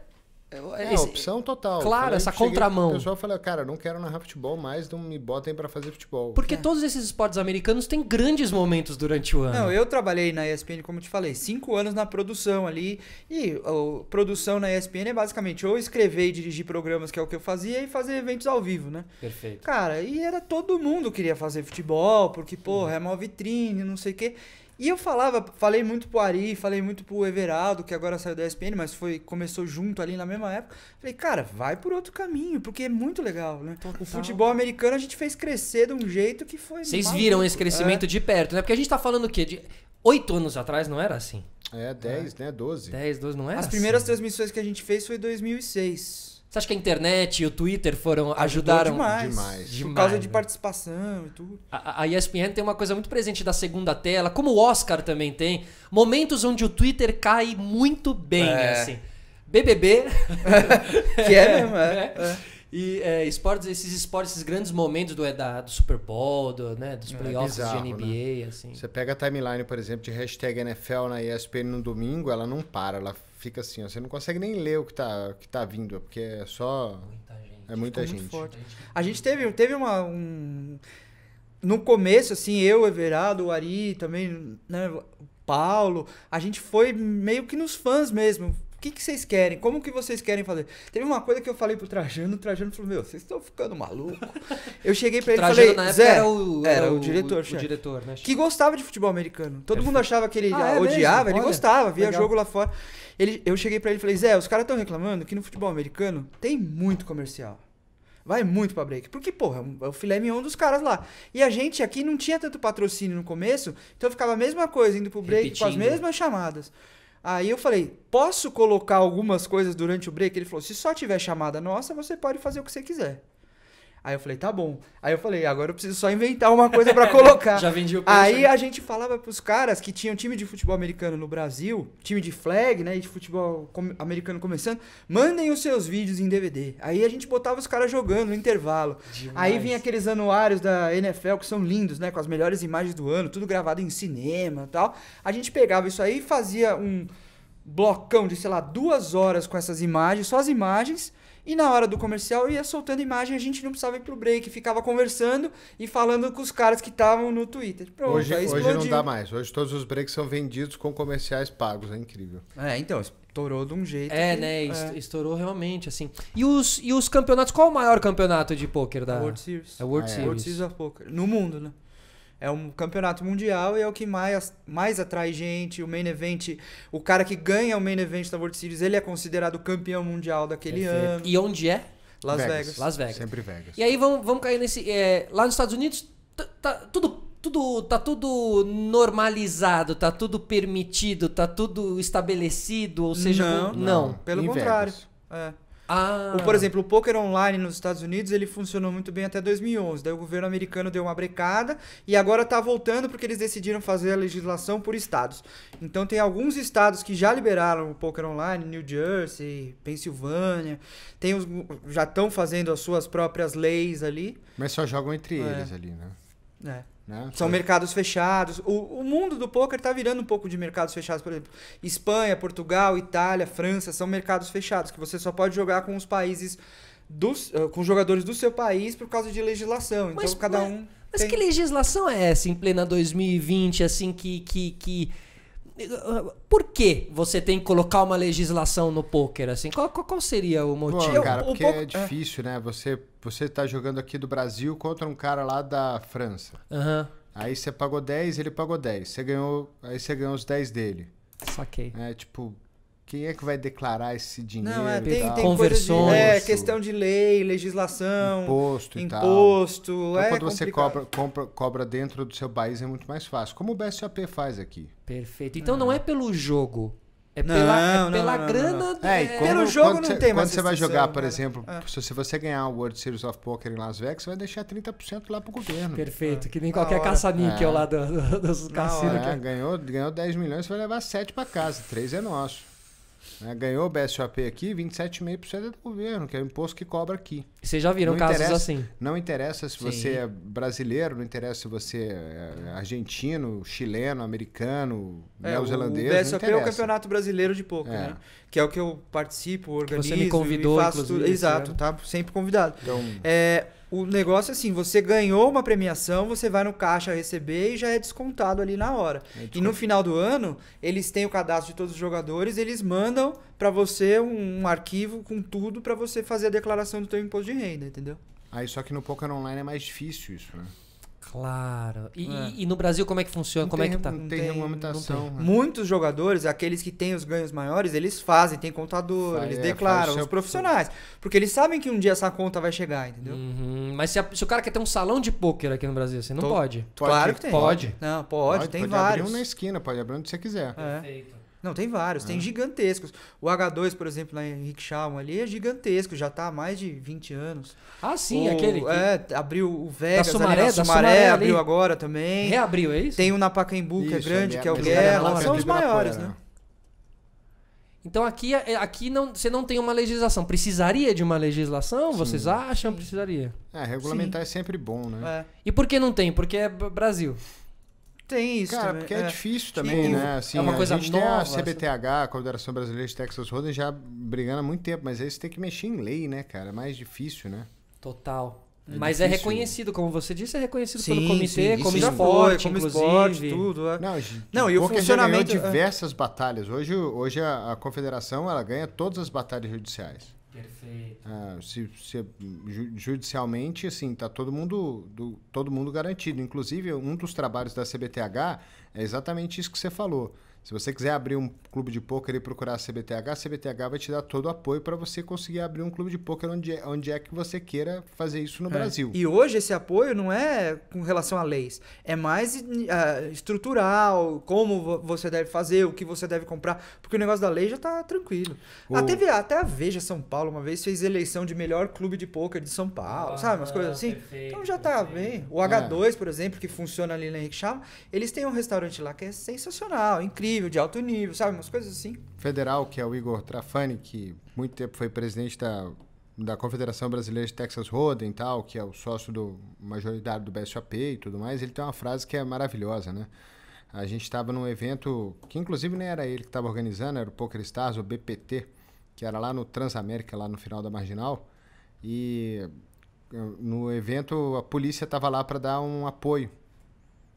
É, opção total. Claro, essa contramão.
O pessoal fala, cara, não quero narrar futebol mais, não me botem para fazer futebol. Porque é. todos esses esportes
americanos
têm grandes momentos durante o ano. Não, eu trabalhei na ESPN, como te falei, cinco anos na produção ali. E produção na ESPN é basicamente ou escrever e dirigir programas, que é o que eu fazia, e fazer eventos ao vivo, né? Perfeito. Cara, e era todo mundo queria fazer futebol, porque, porra, hum. é uma vitrine, não sei o quê. E eu falava, falei muito pro Ari, falei muito pro Everaldo, que agora saiu da ESPN, mas foi começou junto ali na mesma época. Falei, cara, vai por outro caminho, porque é muito legal, né? Total. O futebol americano a gente fez crescer de um jeito que foi Vocês viram esse
crescimento é. de perto, né? Porque a gente tá falando o quê? De oito anos atrás não era assim. É, 10, é. né? 12. 10, 12 não era As assim. primeiras
transmissões que a gente fez foi em 2006. Você acha que a internet
e o Twitter foram Ajudou ajudaram demais, demais, Por causa né? de
participação e tudo.
A, a, ESPN tem uma coisa muito presente da segunda tela, como o Oscar também tem, momentos onde o Twitter cai muito bem, é. assim. BBB, que é mesmo, é. Né? é. é.
E é, esportes, esses esportes, esses grandes momentos do, é, da, do Super Bowl, do, né, dos é playoffs é bizarro, de NBA, né? assim. Você pega a timeline, por exemplo, de hashtag NFL na ESPN no domingo, ela não para, ela fica assim, ó, você não consegue nem ler o que tá, que tá vindo, porque é só... Muita gente. É muita gente. Forte. A gente teve, teve uma... Um... No começo, assim,
eu, Everaldo, o Ari, também, né, Paulo, a gente foi meio que nos fãs mesmo que, que vocês querem? Como que vocês querem fazer? Teve uma coisa que eu falei pro Trajano, o Trajano falou, meu, vocês estão ficando maluco. Eu cheguei pra ele e falei, na Zé, era o, era, o, diretor, o, o diretor né, que gostava de futebol americano. Todo mundo achava que ele ah, é odiava, ele Olha, gostava, via legal. jogo lá fora. Ele, eu cheguei pra ele e falei, Zé, os caras estão reclamando que no futebol americano tem muito comercial. Vai muito pra break. Porque, porra, é o filé mignon dos caras lá. E a gente aqui não tinha tanto patrocínio no começo, então ficava a mesma coisa, indo pro break Repetindo. com as mesmas chamadas. Aí eu falei, posso colocar algumas coisas durante o break? Ele falou, se só tiver chamada nossa, você pode fazer o que você quiser. Aí eu falei, tá bom. Aí eu falei, agora eu preciso só inventar uma coisa para colocar. Já vendi o peixe. Aí né? a gente falava pros caras que tinham time de futebol americano no Brasil, time de flag, né, e de futebol americano começando, mandem os seus vídeos em DVD. Aí a gente botava os caras jogando no intervalo. Demais. Aí vinha aqueles anuários da NFL que são lindos, né, com as melhores imagens do ano, tudo gravado em cinema, tal. A gente pegava isso aí e fazia um blocão de, sei lá, duas horas com essas imagens, só as imagens e na hora do comercial ia soltando imagem, a gente não precisava ir pro break, ficava conversando e falando com os caras que estavam no Twitter. Pronto, hoje, hoje não dá
mais. Hoje todos os breaks são vendidos com comerciais pagos, é incrível. É, então, estourou de um jeito. É, que, né? É.
Estourou realmente, assim. E os, e os campeonatos, qual o maior campeonato de pôquer da é World Series? É World ah, é. Series. World Series
of Poker. No mundo, né? É um campeonato mundial e é o que mais, mais atrai gente. O main event, o cara que ganha o main event da World Series, ele é considerado campeão mundial daquele ano. E onde é? Las Vegas. Vegas. Las
Vegas. Sempre Vegas. E aí vamos, vamos cair nesse. É, lá nos Estados Unidos, tá, tudo tudo tá tudo normalizado, tá tudo permitido, tá tudo estabelecido, ou seja, não, um, não. não. pelo em contrário.
Vegas. É. Ah. O, por exemplo, o poker online nos Estados Unidos ele funcionou muito bem até 2011. Daí o governo americano deu uma brecada e agora está voltando porque eles decidiram fazer a legislação por estados. Então tem alguns estados que já liberaram o poker online, New Jersey, Pensilvânia, tem os, já estão fazendo as suas próprias leis ali.
Mas só jogam entre é. eles ali, né? É. Né? São
mercados fechados. O, o mundo do poker está virando um pouco de mercados fechados, por exemplo. Espanha, Portugal, Itália, França são mercados fechados que você só pode jogar com os países dos, eh, com jogadores do seu país por causa de legislação. Então mas, cada um. Mas, tem... que legislação é essa em
plena 2020, assim que que, que por que você tem que
colocar uma legislação no poker assim? Qual, qual seria o motivo? Bom, cara, porque é, é difícil, né? Você você tá jogando aqui do Brasil contra um cara lá da França. Uhum. Aí você pagou 10, ele pagou 10. Você ganhou, aí você ganhou os 10 dele. Saquei. É, tipo, quem é que vai declarar esse dinheiro? Não, é, tem, tem conversões. De, é questão
de lei, legislação, imposto, imposto. Então, é quando você cobra,
compra, cobra dentro do seu país é muito mais fácil. Como o BSOP faz aqui? Perfeito. Então não é pelo jogo. É não, pela, é não, pela não, grana. Do, é, pelo jogo não cê, tem Quando você vai jogar, né? por cara. exemplo, é. se você ganhar o World Series of Poker em Las Vegas, você vai deixar 30% lá pro governo. Perfeito, é. que nem na qualquer caça-níquel é. lá do, do, dos cassinos. É, é, ganhou, ganhou 10 milhões, você vai levar 7 para casa, 3 é nosso. Né? Ganhou o BSOP aqui, 27,5% é do governo, que é o imposto que cobra aqui. Vocês já viram não casos assim? Não interessa se Sim. você é brasileiro, não interessa se você é, é argentino, chileno, americano, é, neozelandês. O BSOP é o
Campeonato Brasileiro de Pouco, é. né? Que é o que eu participo, organizo. Que você me convidou, faço tudo. Exato, tá sempre convidado. Então... É, o negócio é assim, você ganhou uma premiação, você vai no caixa receber e já é descontado ali na hora. É e no final do ano, eles têm o cadastro de todos os jogadores, eles mandam para você um, um, arquivo com tudo para você fazer a declaração do teu imposto de renda, entendeu? Aí só que no poker online é mais difícil isso, né? Claro. E, é. e, no Brasil como é que funciona? Não como é tem, é que tá? Não tem, regulamentação. Né? Muitos jogadores, aqueles que têm os ganhos maiores, eles fazem, tem contador, ah, eles é, declaram, os profissionais. Porque eles sabem que um dia essa conta vai chegar,
entendeu? Uhum. Mas se, a, se, o cara quer ter um salão de pôquer aqui no Brasil, você assim, não Tô, pode. pode. Claro que tem.
Pode. Não, pode, pode tem pode vários. Pode abrir um na esquina, pode abrir onde você quiser. É. Perfeito. Não, tem vários, ah. tem
gigantescos. O H2, por exemplo, na Henrique Schalman ali é gigantesco, já está há mais de 20 anos.
Ah, sim, o, aquele. Que...
É, abriu o Vegas, da Sumaré, ali, da Sumaré, Sumaré abriu ali. agora também. Reabriu, é isso? Tem o um na Pacaembu, que é grande, é, que é o Guerra. São os maiores, né?
Então aqui, aqui não, você não tem uma legislação. Precisaria de uma legislação? Sim. Vocês acham? Precisaria. É, regulamentar Sim. é sempre bom, né? É. E por que não tem? Porque é Brasil.
Tem isso. Cara, também. porque é, é difícil
também, Sim, né? Assim, é uma assim, coisa a gente nova, tem a assim. CBTH, a Confederação Brasileira de Texas Rodas já brigando há muito tempo, mas aí você tem que mexer em lei, né, cara? É mais difícil, né?
Total. É mas é difícil. é reconhecido, como você disse, é reconhecido sim, pelo comitê, sim, como esporte,
como esporte, tudo. É. Não, Não e o funcionamento... ganhou é. diversas batalhas. Hoje, hoje a, a, confederação ela ganha todas as batalhas judiciais.
Perfeito.
É, se, se, é judicialmente, assim, tá todo mundo, do, todo mundo garantido. Inclusive, um dos trabalhos da CBTH é exatamente isso que você falou. Se você quiser abrir um clube de pôquer e procurar a CBTH, a CBTH vai te dar todo o apoio para você conseguir abrir um clube de pôquer onde, é, onde é que você queira fazer isso no é. Brasil. E hoje esse apoio não é com relação a leis, é mais
uh, estrutural, como você deve fazer, o que você deve comprar, porque o negócio da lei já está tranquilo. O... A TV, até a Veja São Paulo uma vez fez eleição de melhor clube de pôquer de São Paulo, ah, sabe? Umas ah, coisas assim. Perfeito, então já está bem. O H2, é. por exemplo, que funciona ali na Henrique Chama, eles têm um restaurante lá que é sensacional, incrível nível, de alto nível, sabe? Umas coisas assim.
Federal, que é o Igor Trafani, que muito tempo foi presidente da, da Confederação Brasileira de Texas Hold'em e tal, que é o sócio do majoritário do BSOP e tudo mais, ele tem uma frase que é maravilhosa, né? A gente estava num evento que, inclusive, nem era ele que estava organizando, era o Poker Stars, o BPT, que era lá no Transamérica, lá no final da Marginal. E eh, no evento a polícia estava lá para dar um apoio,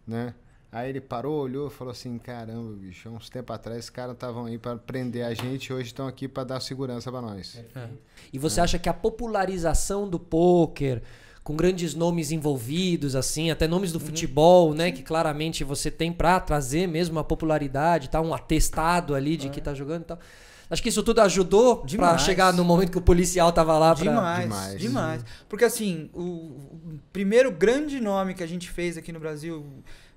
né? Aí ele parou, olhou e falou assim: caramba, bicho, há uns tempo atrás esses caras estavam aí para prender a gente, hoje estão aqui para dar segurança para nós. É. E você é. acha que a popularização do
poker, com grandes nomes envolvidos, assim, até nomes do uhum. futebol, né? Que claramente você tem para trazer mesmo a popularidade, tá? Um atestado ali de é. que tá jogando e tal.
Acho que isso tudo ajudou para chegar no momento que o policial tava lá pra... Demais, demais. demais. Porque assim, o primeiro grande nome que a gente fez aqui no Brasil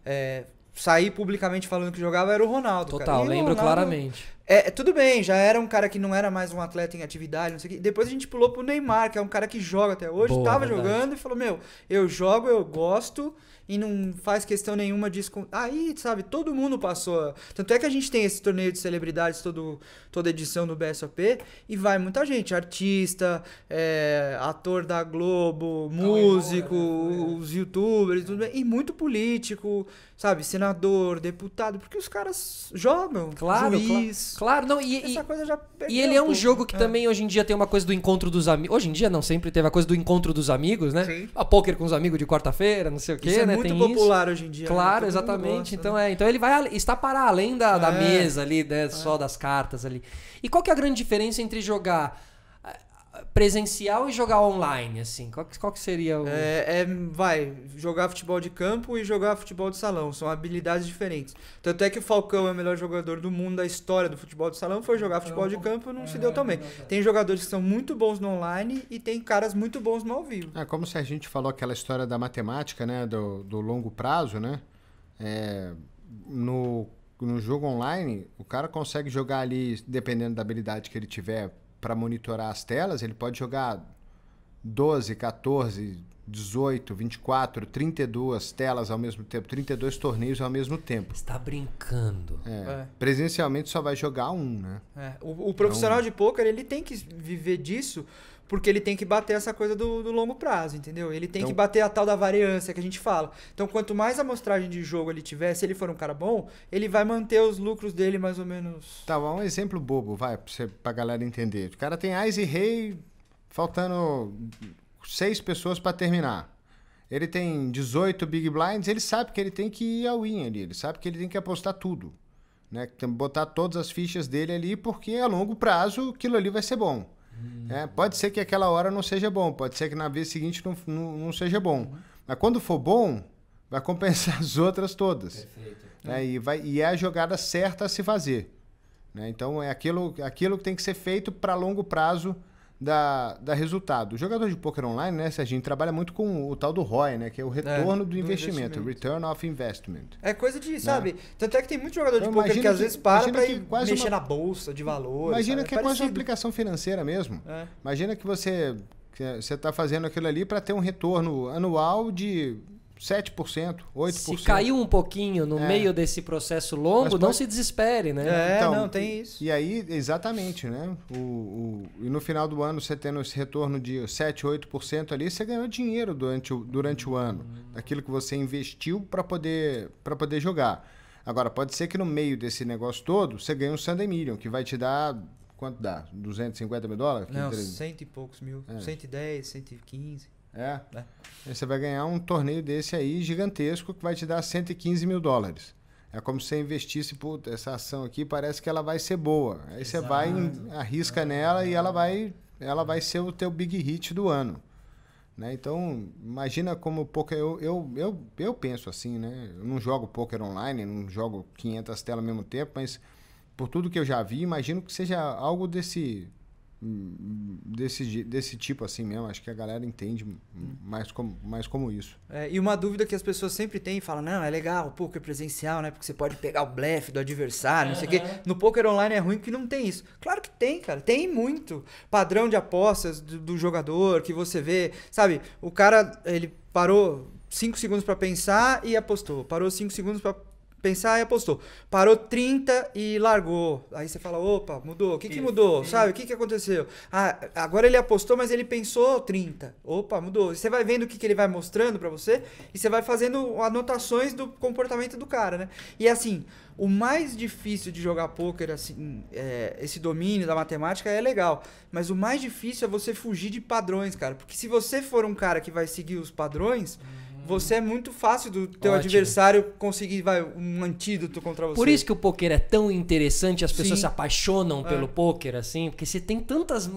é, sair publicamente falando que jogava era o Ronaldo. Total, cara. lembro Ronaldo, claramente. É, é, tudo bem, já era um cara que não era mais um atleta em atividade, não sei o quê. Depois a gente pulou pro Neymar, que é um cara que joga até hoje, Boa, tava verdade. jogando e falou: Meu, eu jogo, eu gosto e não faz questão nenhuma de Aí, sabe, todo mundo passou. Tanto é que a gente tem esse torneio de celebridades todo, toda edição do BSOP e vai muita gente, artista, é, ator da Globo, tá músico, é, é, os youtubers, tudo bem, e muito político sabe, senador, deputado, porque os caras jogam, claro, juiz.
Claro, não, e, essa
e, coisa já E ele é um pouco. jogo que é. também
hoje em dia tem uma coisa do encontro dos amigos. Hoje em dia não, sempre teve a coisa do encontro dos amigos, né? Sim. A poker com os amigos de quarta-feira, não sei o quê, isso é né? É muito tem popular isso. hoje em dia. Né? Claro, né? exatamente. Gosta, então né? é, então ele vai está para além da, é. da mesa ali, né, é. só das cartas ali. E qual que é a grande diferença entre jogar presencial e jogar online,
assim? Qual que, qual que seria o. É, é, vai, jogar futebol de campo e jogar futebol de salão. São habilidades diferentes. Tanto é que o Falcão é o melhor jogador do mundo da história do futebol de salão, foi jogar
futebol de campo não é, se deu é também tem jogadores que são muito bons no online e tem caras muito bons no ao vivo. É como se a gente falou aquela história da matemática, né? Do, do longo prazo, né? É, no, no jogo online, o cara consegue jogar ali, dependendo da habilidade que ele tiver, para monitorar as telas, ele pode jogar 12, 14, 18, 24, 32 telas ao mesmo tempo, 32 torneios ao mesmo tempo. Está brincando. É, é. Presencialmente só vai jogar um, né?
É. O, o, profissional então... de pôquer, ele tem que viver disso, porque ele tem que bater essa coisa do, do longo prazo, entendeu? Ele tem então, que bater a tal da variância que a gente fala. Então, quanto mais amostragem de jogo
ele tiver, se ele for um cara bom, ele vai manter os lucros dele mais ou menos. Tá, um exemplo bobo, vai, pra, galera entender. O cara tem Ice e Rei faltando seis pessoas para terminar. Ele tem 18 Big Blinds, ele sabe que ele tem que ir ao win ali, ele sabe que ele tem que apostar tudo. Né? Botar todas as fichas dele ali, porque a longo prazo aquilo ali vai ser bom. Hum. É, pode ser que aquela hora não seja bom, pode ser que na vez seguinte não, não, não seja bom. Uhum. Mas quando for bom, vai compensar as outras todas. Perfeito. Né? E, vai, e é a jogada certa a se fazer. Né? Então é aquilo, aquilo que tem que ser feito para longo prazo da resultado. O jogador de poker online, né, Serginho, trabalha muito com o tal do ROI, né? Que é o é, retorno é, do, do investimento, investimento, Return of Investment.
É coisa de, né? sabe? Tanto é que tem muito jogador então, de poker que, que, às vezes para pra ir mexer uma... na
bolsa de valores. Imagina sabe? É que é, é quase uma aplicação financeira mesmo. É. Imagina que você você está fazendo aquilo ali para ter um retorno anual de 7%, 8%. Se caiu um pouquinho no é. meio desse processo longo, não se desespere, né? É, então, não, tem isso. E aí, exatamente, né? O, o, e no final do ano, você tendo esse retorno de 7, 8% ali, você ganhou dinheiro durante o, durante o ano. Daquilo Aquilo que você investiu para poder, poder jogar. Agora, pode ser que no meio desse negócio todo, você ganhe um Sunday Million, que vai te dar... Quanto dá? 250 mil dólares? Não, cento e poucos
mil. É. 110, 115...
É. Né? Você vai ganhar um torneio desse aí gigantesco que vai te dar 115 mil dólares. É como se você investisse, puta, essa ação aqui parece que ela vai ser boa. Aí Exato. você vai, arrisca é. nela e ela vai, ela vai ser o teu big hit do ano. Né? Então, imagina como poker. Eu, eu, eu, eu penso assim, né? Eu não jogo poker online, não jogo 500 telas ao mesmo tempo, mas por tudo que eu já vi, imagino que seja algo desse desse, desse tipo assim mesmo. Acho que a galera entende mais como, mais como isso.
É, e uma dúvida que as pessoas sempre têm, falam, não, é legal, o poker presencial, né? Porque você pode pegar o blefe do adversário, não uhum. sei o quê. No poker online é ruim porque não tem isso. Claro que tem, cara. Tem muito. Padrão de apostas do, do jogador que você vê, sabe? O cara, ele parou... 5 segundos para pensar e apostou. Parou 5 segundos para pensar e apostou. Parou 30 e largou. Aí você fala, opa, mudou. O que, que mudou? Sabe? O que, que aconteceu? Ah, agora ele apostou, mas ele pensou 30. Opa, mudou. E você vai vendo o que, que ele vai mostrando para você e você vai fazendo anotações do comportamento do cara, né? E assim, o mais difícil de jogar poker, assim, é, esse domínio da matemática é legal. Mas o mais difícil é você fugir de padrões, cara. Porque se você for um cara que vai seguir os padrões... Hum você é muito fácil do teu Ótimo. adversário conseguir vai, um antídoto contra você. Por isso que
o poker é tão interessante, as pessoas Sim. se apaixonam é. pelo poker assim, porque você tem tantas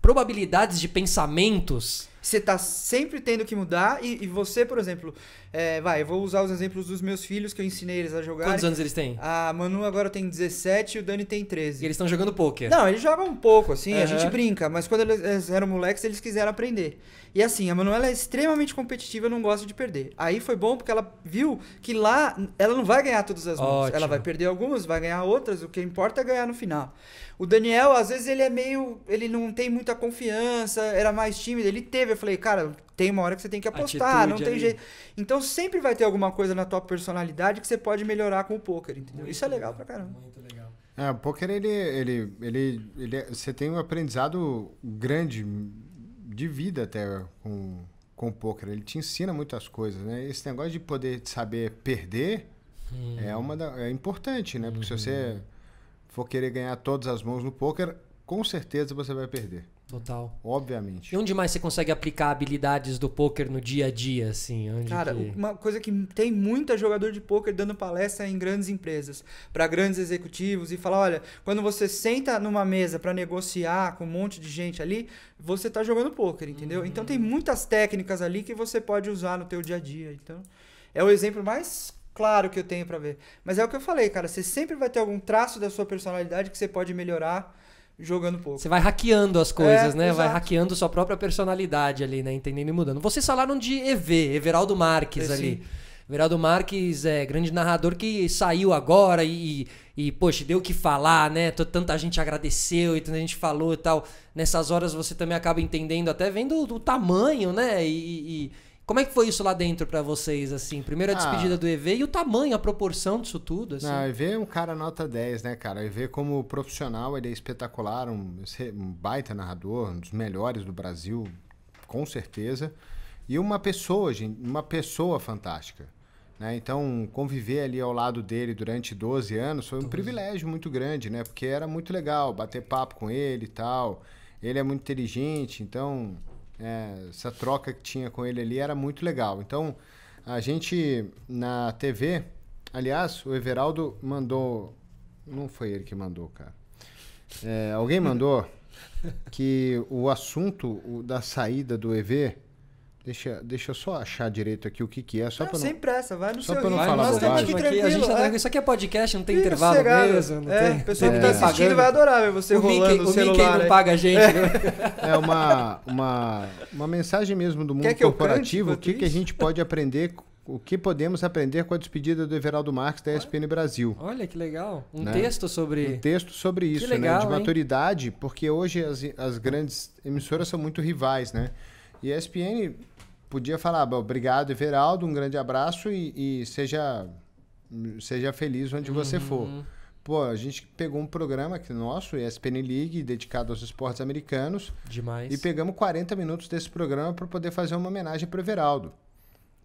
probabilidades de pensamentos. Você tá
sempre tendo que mudar e, e você, por exemplo, é, vai, eu vou usar os exemplos dos meus filhos que eu ensinei eles a jogar. Quantos anos eles têm? A Manu agora tem 17 e o Dani tem 13. E eles estão jogando poker? Não, eles jogam um pouco, assim, uhum. a gente brinca, mas quando eles eram moleques, eles quiseram aprender. E assim, a Manuela é extremamente competitiva, não gosta de perder. Aí foi bom porque ela viu que lá ela não vai ganhar todas as mãos. Ela vai perder algumas, vai ganhar outras, o que importa é ganhar no final. O Daniel, às vezes, ele é meio. Ele não tem muita confiança, era mais tímido. Ele teve, eu falei, cara,
tem uma hora que você tem que apostar, Atitude, não tem aí. jeito.
Então sempre vai ter alguma coisa na tua personalidade que você pode melhorar com o poker, entendeu? Muito Isso é legal, legal pra caramba. Muito legal.
É, o poker ele, ele, ele, ele, você tem um aprendizado grande de vida até com, com o poker. Ele te ensina muitas coisas, né? Esse negócio de poder saber perder hum. é uma da, é importante, né? Porque se uhum. você for querer ganhar todas as mãos no poker, com certeza você vai perder. Total. Obviamente.
E onde mais você consegue aplicar habilidades do poker no dia a dia, assim? Onde Cara, que...
uma coisa que tem muita é jogador de poker dando palestra em grandes empresas, para grandes executivos e falar, olha, quando você senta numa mesa para negociar com um monte de gente ali, você tá jogando poker, entendeu? Uhum. Então tem uhum. muitas técnicas ali que você pode usar no teu dia a dia, então é o exemplo mais claro que eu tenho para ver. Mas é o que eu falei, cara, você sempre vai ter algum traço da sua personalidade que você pode melhorar jogando pouco. Você vai
hackeando as coisas, é, né? Exato. Vai hackeando sua própria personalidade ali, né? Entendendo e mudando. Vocês falaram de EV, Everaldo Marques ali. Everaldo Marques é grande narrador que saiu agora e, e, poxa, deu o que falar, né? Tanta gente agradeceu e tanta gente falou e tal. Nessas horas você também acaba entendendo, até vendo o tamanho, né? E, e como é que foi isso lá dentro para vocês, assim? Primeiro a ah. despedida ah, do EV e o tamanho, a proporção disso tudo, assim? Não, o EV
é um cara nota 10, né, cara? O EV como profissional, ele é espetacular, um, um baita narrador, um dos melhores do Brasil, com certeza. E uma pessoa, gente, uma pessoa fantástica. Né? Então, conviver ali ao lado dele durante 12 anos foi um 12. privilégio muito grande, né? Porque era muito legal bater papo com ele e tal. Ele é muito inteligente, então é, essa troca que tinha com ele ali era muito legal. Então, a gente na TV, aliás, o Everaldo mandou. Não foi ele que mandou, cara. É, alguém mandou que o assunto da saída do EV Deixa, deixa eu só achar direito aqui o que, que é. Só não, ah, pra não, sem pressa, vai no só seu pra não falar nós Aqui, a gente tá, é. Isso aqui
é podcast, não tem intervalo chegado. mesmo. Não é, tem... O pessoal tá é. que está assistindo é. vai adorar ver você o rolando Mickey, o celular. O Mickey não né? paga a gente. É, né? é uma,
uma, uma mensagem mesmo do mundo que corporativo. o que, que a gente pode aprender o que podemos aprender com a despedida do Everaldo Marques da ESPN Brasil.
Olha que legal. Um né? texto
sobre. Um texto sobre isso, legal, né? De maturidade, hein? porque hoje as, as grandes emissoras são muito rivais, né? E a ESPN podia falar, obrigado, Everaldo, um grande abraço e, e seja, seja feliz onde uhum. você for. Uhum. Pô, a gente pegou um programa que é nosso, ESPN League, dedicado aos esportes americanos. Demais. E pegamos 40 minutos desse programa para poder fazer uma homenagem para Everaldo.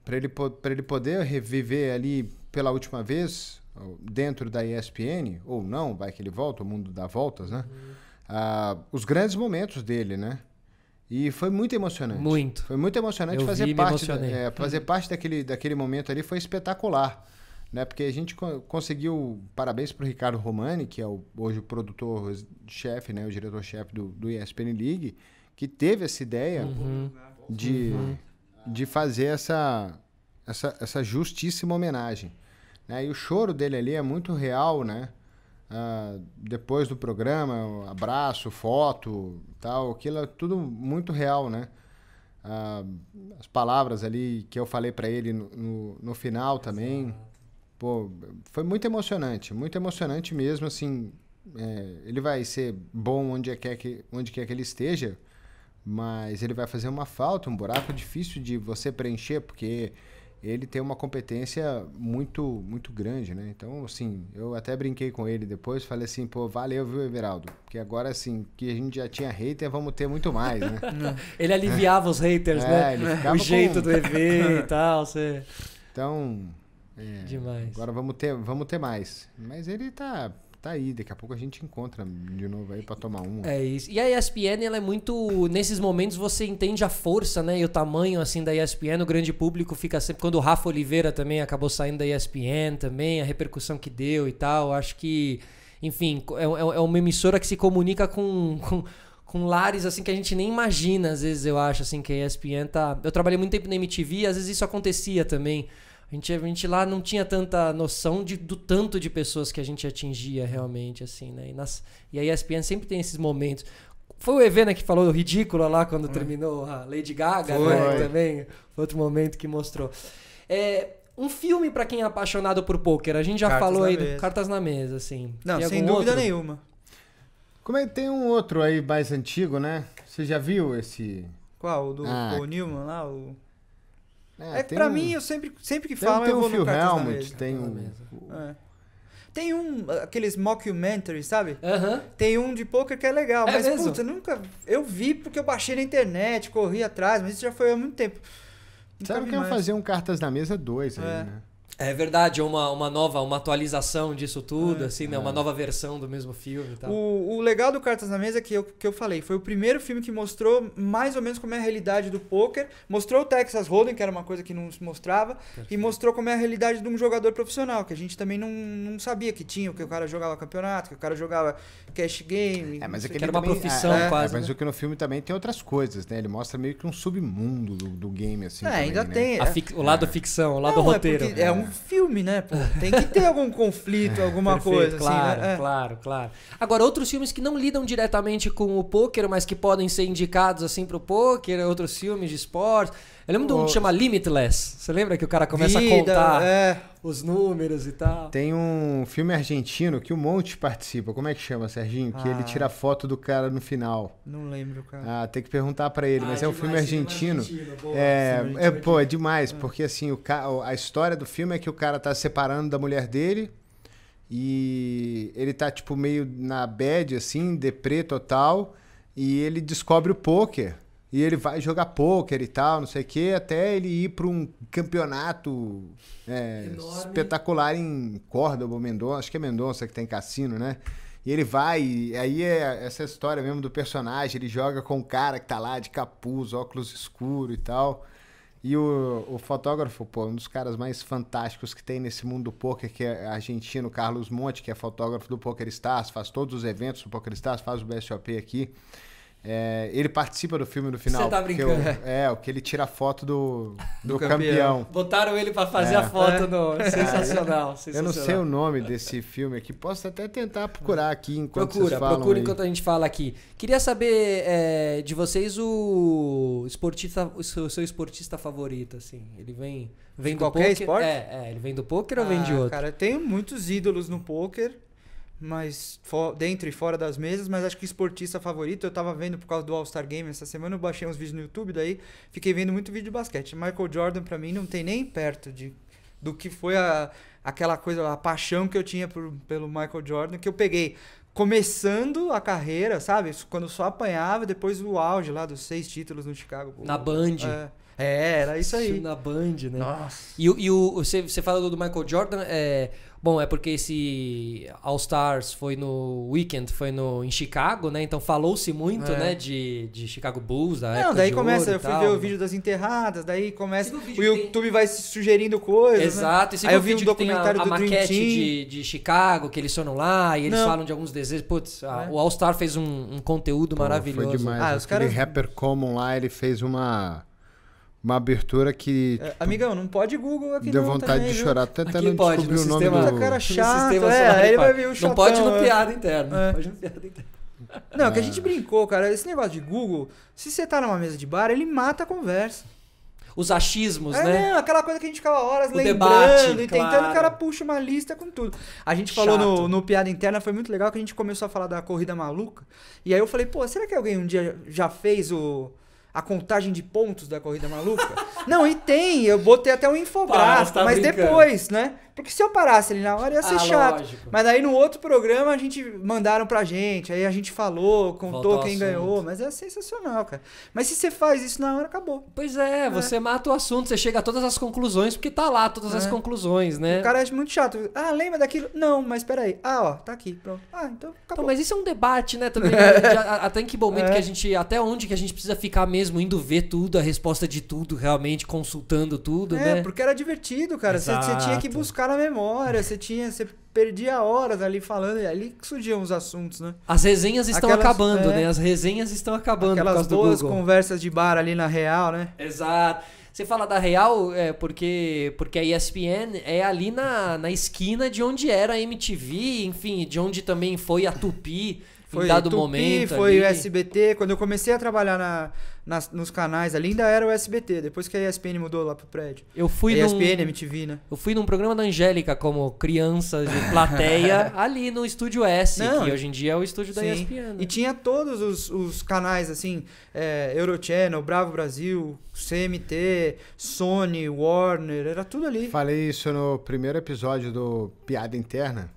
Para ele, pra ele poder reviver ali pela última vez, dentro da ESPN, ou não, vai que ele volta, o mundo dá voltas, né? Uhum. Ah, os grandes momentos dele, né? E foi muito emocionante. Muito. Foi muito emocionante eu fazer vi, parte. é, fazer uhum. parte daquele, daquele momento ali foi espetacular. Né? Porque a gente co conseguiu. Parabéns para o Ricardo Romani, que é o, hoje o produtor-chefe, né? o diretor-chefe do, do ESPN League, que teve essa ideia uhum. de, uhum. de fazer essa, essa, essa justíssima homenagem. Né? E o choro dele ali é muito real, né? Uh, depois do programa, um abraço, foto, tal, aquilo é tudo muito real, né? Uh, as palavras ali que eu falei para ele no, no, no final Exato. também, pô, foi muito emocionante, muito emocionante mesmo, assim, é, ele vai ser bom onde é quer é que, onde quer é que ele esteja, mas ele vai fazer uma falta, um buraco difícil de você preencher, porque ele tem uma competência muito muito grande, né? Então, assim, eu até brinquei com ele depois, falei assim, pô, valeu, viu, Everaldo? Porque agora, assim, que a gente já tinha hater, vamos ter muito mais, né? ele aliviava os haters, é, né? Ele ficava o jeito com... do EV e tal, você... Então... É, Demais. Agora vamos ter, vamos ter mais. Mas ele tá tá aí, daqui a pouco a gente encontra de novo aí para tomar um. É isso.
E a ESPN, ela é muito. Nesses momentos você entende a força, né? E o tamanho, assim, da ESPN. O grande público fica sempre. Quando o Rafa Oliveira também acabou saindo da ESPN, também, a repercussão que deu e tal. Acho que. Enfim, é, é, é uma emissora que se comunica com, com com lares assim que a gente nem imagina, às vezes eu acho assim que a ESPN tá. Eu trabalhei muito tempo na MTV, às vezes isso acontecia também. A gente, a gente lá não tinha tanta noção de, do tanto de pessoas que a gente atingia realmente, assim, né? E, nas, e a ESPN sempre tem esses momentos. Foi o Evena que falou ridícula lá quando é. terminou a Lady Gaga, foi, né? Foi. Também. Foi outro momento que mostrou. É, um filme para quem é apaixonado por pôquer.
A gente já Cartas falou aí do
Cartas na Mesa, assim. Não, tem sem dúvida outro? nenhuma.
Como é que tem um outro aí mais antigo, né? Você já viu esse. Qual? O do ah, Paul Newman lá? O... É, é pra um... mim, eu sempre, sempre que tem, falo, tem eu vou um no Cartas Helmut, mesa, Tem um... Mesa.
É. É. Tem um, aqueles mockumentary, sabe? Tem um de poker que é legal, é mas mesmo? puta, nunca. Eu vi porque eu baixei na internet, corri atrás, mas isso já foi há muito
tempo. Nunca sabe que eu fazia um Cartas na Mesa 2 aí, é. né?
É verdade, é uma, uma nova, uma atualização disso tudo, é, assim, né? É. Uma nova versão do mesmo filme e tal.
O, o legal do Cartas
na Mesa é que eu, que eu falei, foi o primeiro filme que mostrou mais ou menos como é a realidade do poker, mostrou o Texas Hold'em, que era uma coisa que não se mostrava, Perfeito. e mostrou como é a realidade de um jogador profissional, que a gente também não, não sabia que tinha, que o cara jogava campeonato, que o cara jogava cash game. É, mas é que era uma também, profissão é, é quase. É, mas né?
o que no filme também tem outras coisas, né? Ele mostra meio que um submundo do, do game, assim. É, também, ainda né? tem. É. Fi, o lado é. ficção, o lado não, roteiro. Né? É, um
filme, né? Pô? Tem que ter algum conflito, alguma Perfeito, coisa. Assim, claro, assim, né? É. claro, claro. Agora, outros filmes que não lidam
diretamente com o pôquer, mas que podem ser indicados assim pro pôquer, outros filmes de esporte. Eu lembro de um que chama Limitless. Você lembra que o cara começa Vida, a contar é. os
números e tal? Tem um filme argentino que o Monte participa. Como é que chama, Serginho? Ah. Que ele ah. tira foto do cara no final. Não lembro, cara. Ah, tem que perguntar para ele. Ah, mas é, é um filme argentino. é, é, é, pô, é demais. É. Porque assim, o ca... a história do filme é que o cara tá se separando da mulher dele. E ele tá, tipo, meio na bad, assim, deprê total. E ele descobre o poker e ele vai jogar pôquer e tal, não sei o quê, até ele ir para um campeonato é, espetacular em Córdoba, Mendonça, acho que é Mendonça que tem cassino, né? E ele vai, e aí é essa história mesmo do personagem, ele joga com o um cara que tá lá de capuz, óculos escuro e tal. E o, o fotógrafo, pô, um dos caras mais fantásticos que tem nesse mundo do poker, que é argentino, Carlos Monte, que é fotógrafo do Poker Stars, faz todos os eventos do Poker Stars, faz o BSOP aqui. É, ele participa do filme no final. Você tá brincando? Eu, é, o que ele tira a foto do, do, do campeão. campeão. Botaram ele para fazer é. a foto é. no. Sensacional, é. sensacional, Eu não sei o nome desse filme aqui. Posso até tentar procurar aqui enquanto procura, vocês falam. Procura procura enquanto a gente fala
aqui. Queria saber é, de vocês o esportista, o seu, seu,
esportista favorito, assim. Ele vem, vem de do qualquer poker, esporte? É, ele vem do poker ah, ou vem ah, de outro? Cara, eu tenho muitos ídolos no poker mas dentro e fora das mesas, mas acho que esportista favorito, eu tava vendo por causa do All-Star Game essa semana, eu baixei uns vídeos no YouTube, daí fiquei vendo muito vídeo de basquete. Michael Jordan para mim não tem nem perto de do que foi a, aquela coisa, a paixão que eu tinha por, pelo Michael Jordan, que eu peguei começando a carreira, sabe? Quando só apanhava, depois o auge lá dos seis títulos no Chicago Na Band. É,
é, era isso aí. na Band,
né? Nossa.
E, e o, você, você fala do Michael Jordan, é, bom, é porque esse All Stars foi no Weekend, foi no, em Chicago, né? Então falou-se muito, é. né, de, de Chicago Bulls, da Não, daí começa, eu fui tal, ver o né?
vídeo das enterradas, daí começa, o YouTube tem... vai sugerindo coisas, né? Exato. Né? Aí o vídeo documentário a, do a Dream
Team. De, de Chicago, que eles foram lá, e eles Não. falam de alguns desejos. Putz, é. o All Star fez um, um conteúdo Pô, maravilhoso. Foi demais. Ah, os caras...
rapper Common lá, ele fez uma uma abertura que. É, tipo, amigão, não pode Google aqui. Deu vontade também, de chorar até tentando pode, descobrir o nome sistema, do cara chato, no é, aí ele vai ver o chatão, Não pode no é.
piada interna. É. Não pode no piada
interna. Não, é que a ah. gente brincou, cara. Esse negócio de Google, se você tá numa mesa de bar, ele mata a conversa. Os achismos, é, né? Não, aquela coisa que a gente ficava horas o lembrando debate, e claro. tentando, então, o cara puxa uma lista com tudo. A gente Chato. falou no, no Piada Interna, foi muito legal que a gente começou a falar da corrida maluca. E aí eu falei, pô, será que alguém um dia já fez o a contagem de pontos da corrida maluca. não, e tem, eu botei até um infográfico, Para, tá mas brincando. depois, né? Porque se eu parasse ali na hora ia ser ah, chato. Lógico. Mas aí no outro programa a gente mandaram pra gente, aí a gente falou, contou Voltou quem ganhou. Mas é sensacional, cara. Mas se você faz isso na hora, acabou. Pois é, é, você mata o assunto, você chega a todas as conclusões, porque tá lá todas é. as conclusões, né? O cara é muito chato. Ah, lembra daquilo? Não, mas peraí. Ah, ó, tá aqui, pronto. Ah, então acabou. mas isso é um debate, né? Também.
até em que momento é. que a gente. Até onde que a gente precisa ficar mesmo indo ver tudo, a resposta de tudo, realmente, consultando tudo, é, né? É, porque
era divertido, cara. você tinha que buscar caras memória, você tinha, você perdia horas ali falando, e ali surgiam os assuntos, né? As resenhas estão Aquelas, acabando, é, né? As resenhas estão acabando Aquelas duas conversas de bar ali na Real, né? Exato.
Você fala da Real é, porque, porque a ESPN é ali na, na esquina de onde era a MTV, enfim, de onde também foi a Tupi foi em dado Tupi, momento. Foi ali.
SBT. Quando eu comecei a trabalhar na, nas, nos canais ali, ainda era o SBT. Depois que a ESPN mudou lá pro prédio. Eu fui a ESPN, num, MTV,
né? Eu fui num programa da Angélica como criança de plateia
ali no Estúdio S, Não, que hoje em dia é o estúdio sim. da ESPN. Né? E tinha todos os, os canais, assim, é, Eurochannel, Bravo Brasil, CMT,
Sony, Warner, era tudo ali. Falei isso no primeiro episódio do Piada Interna.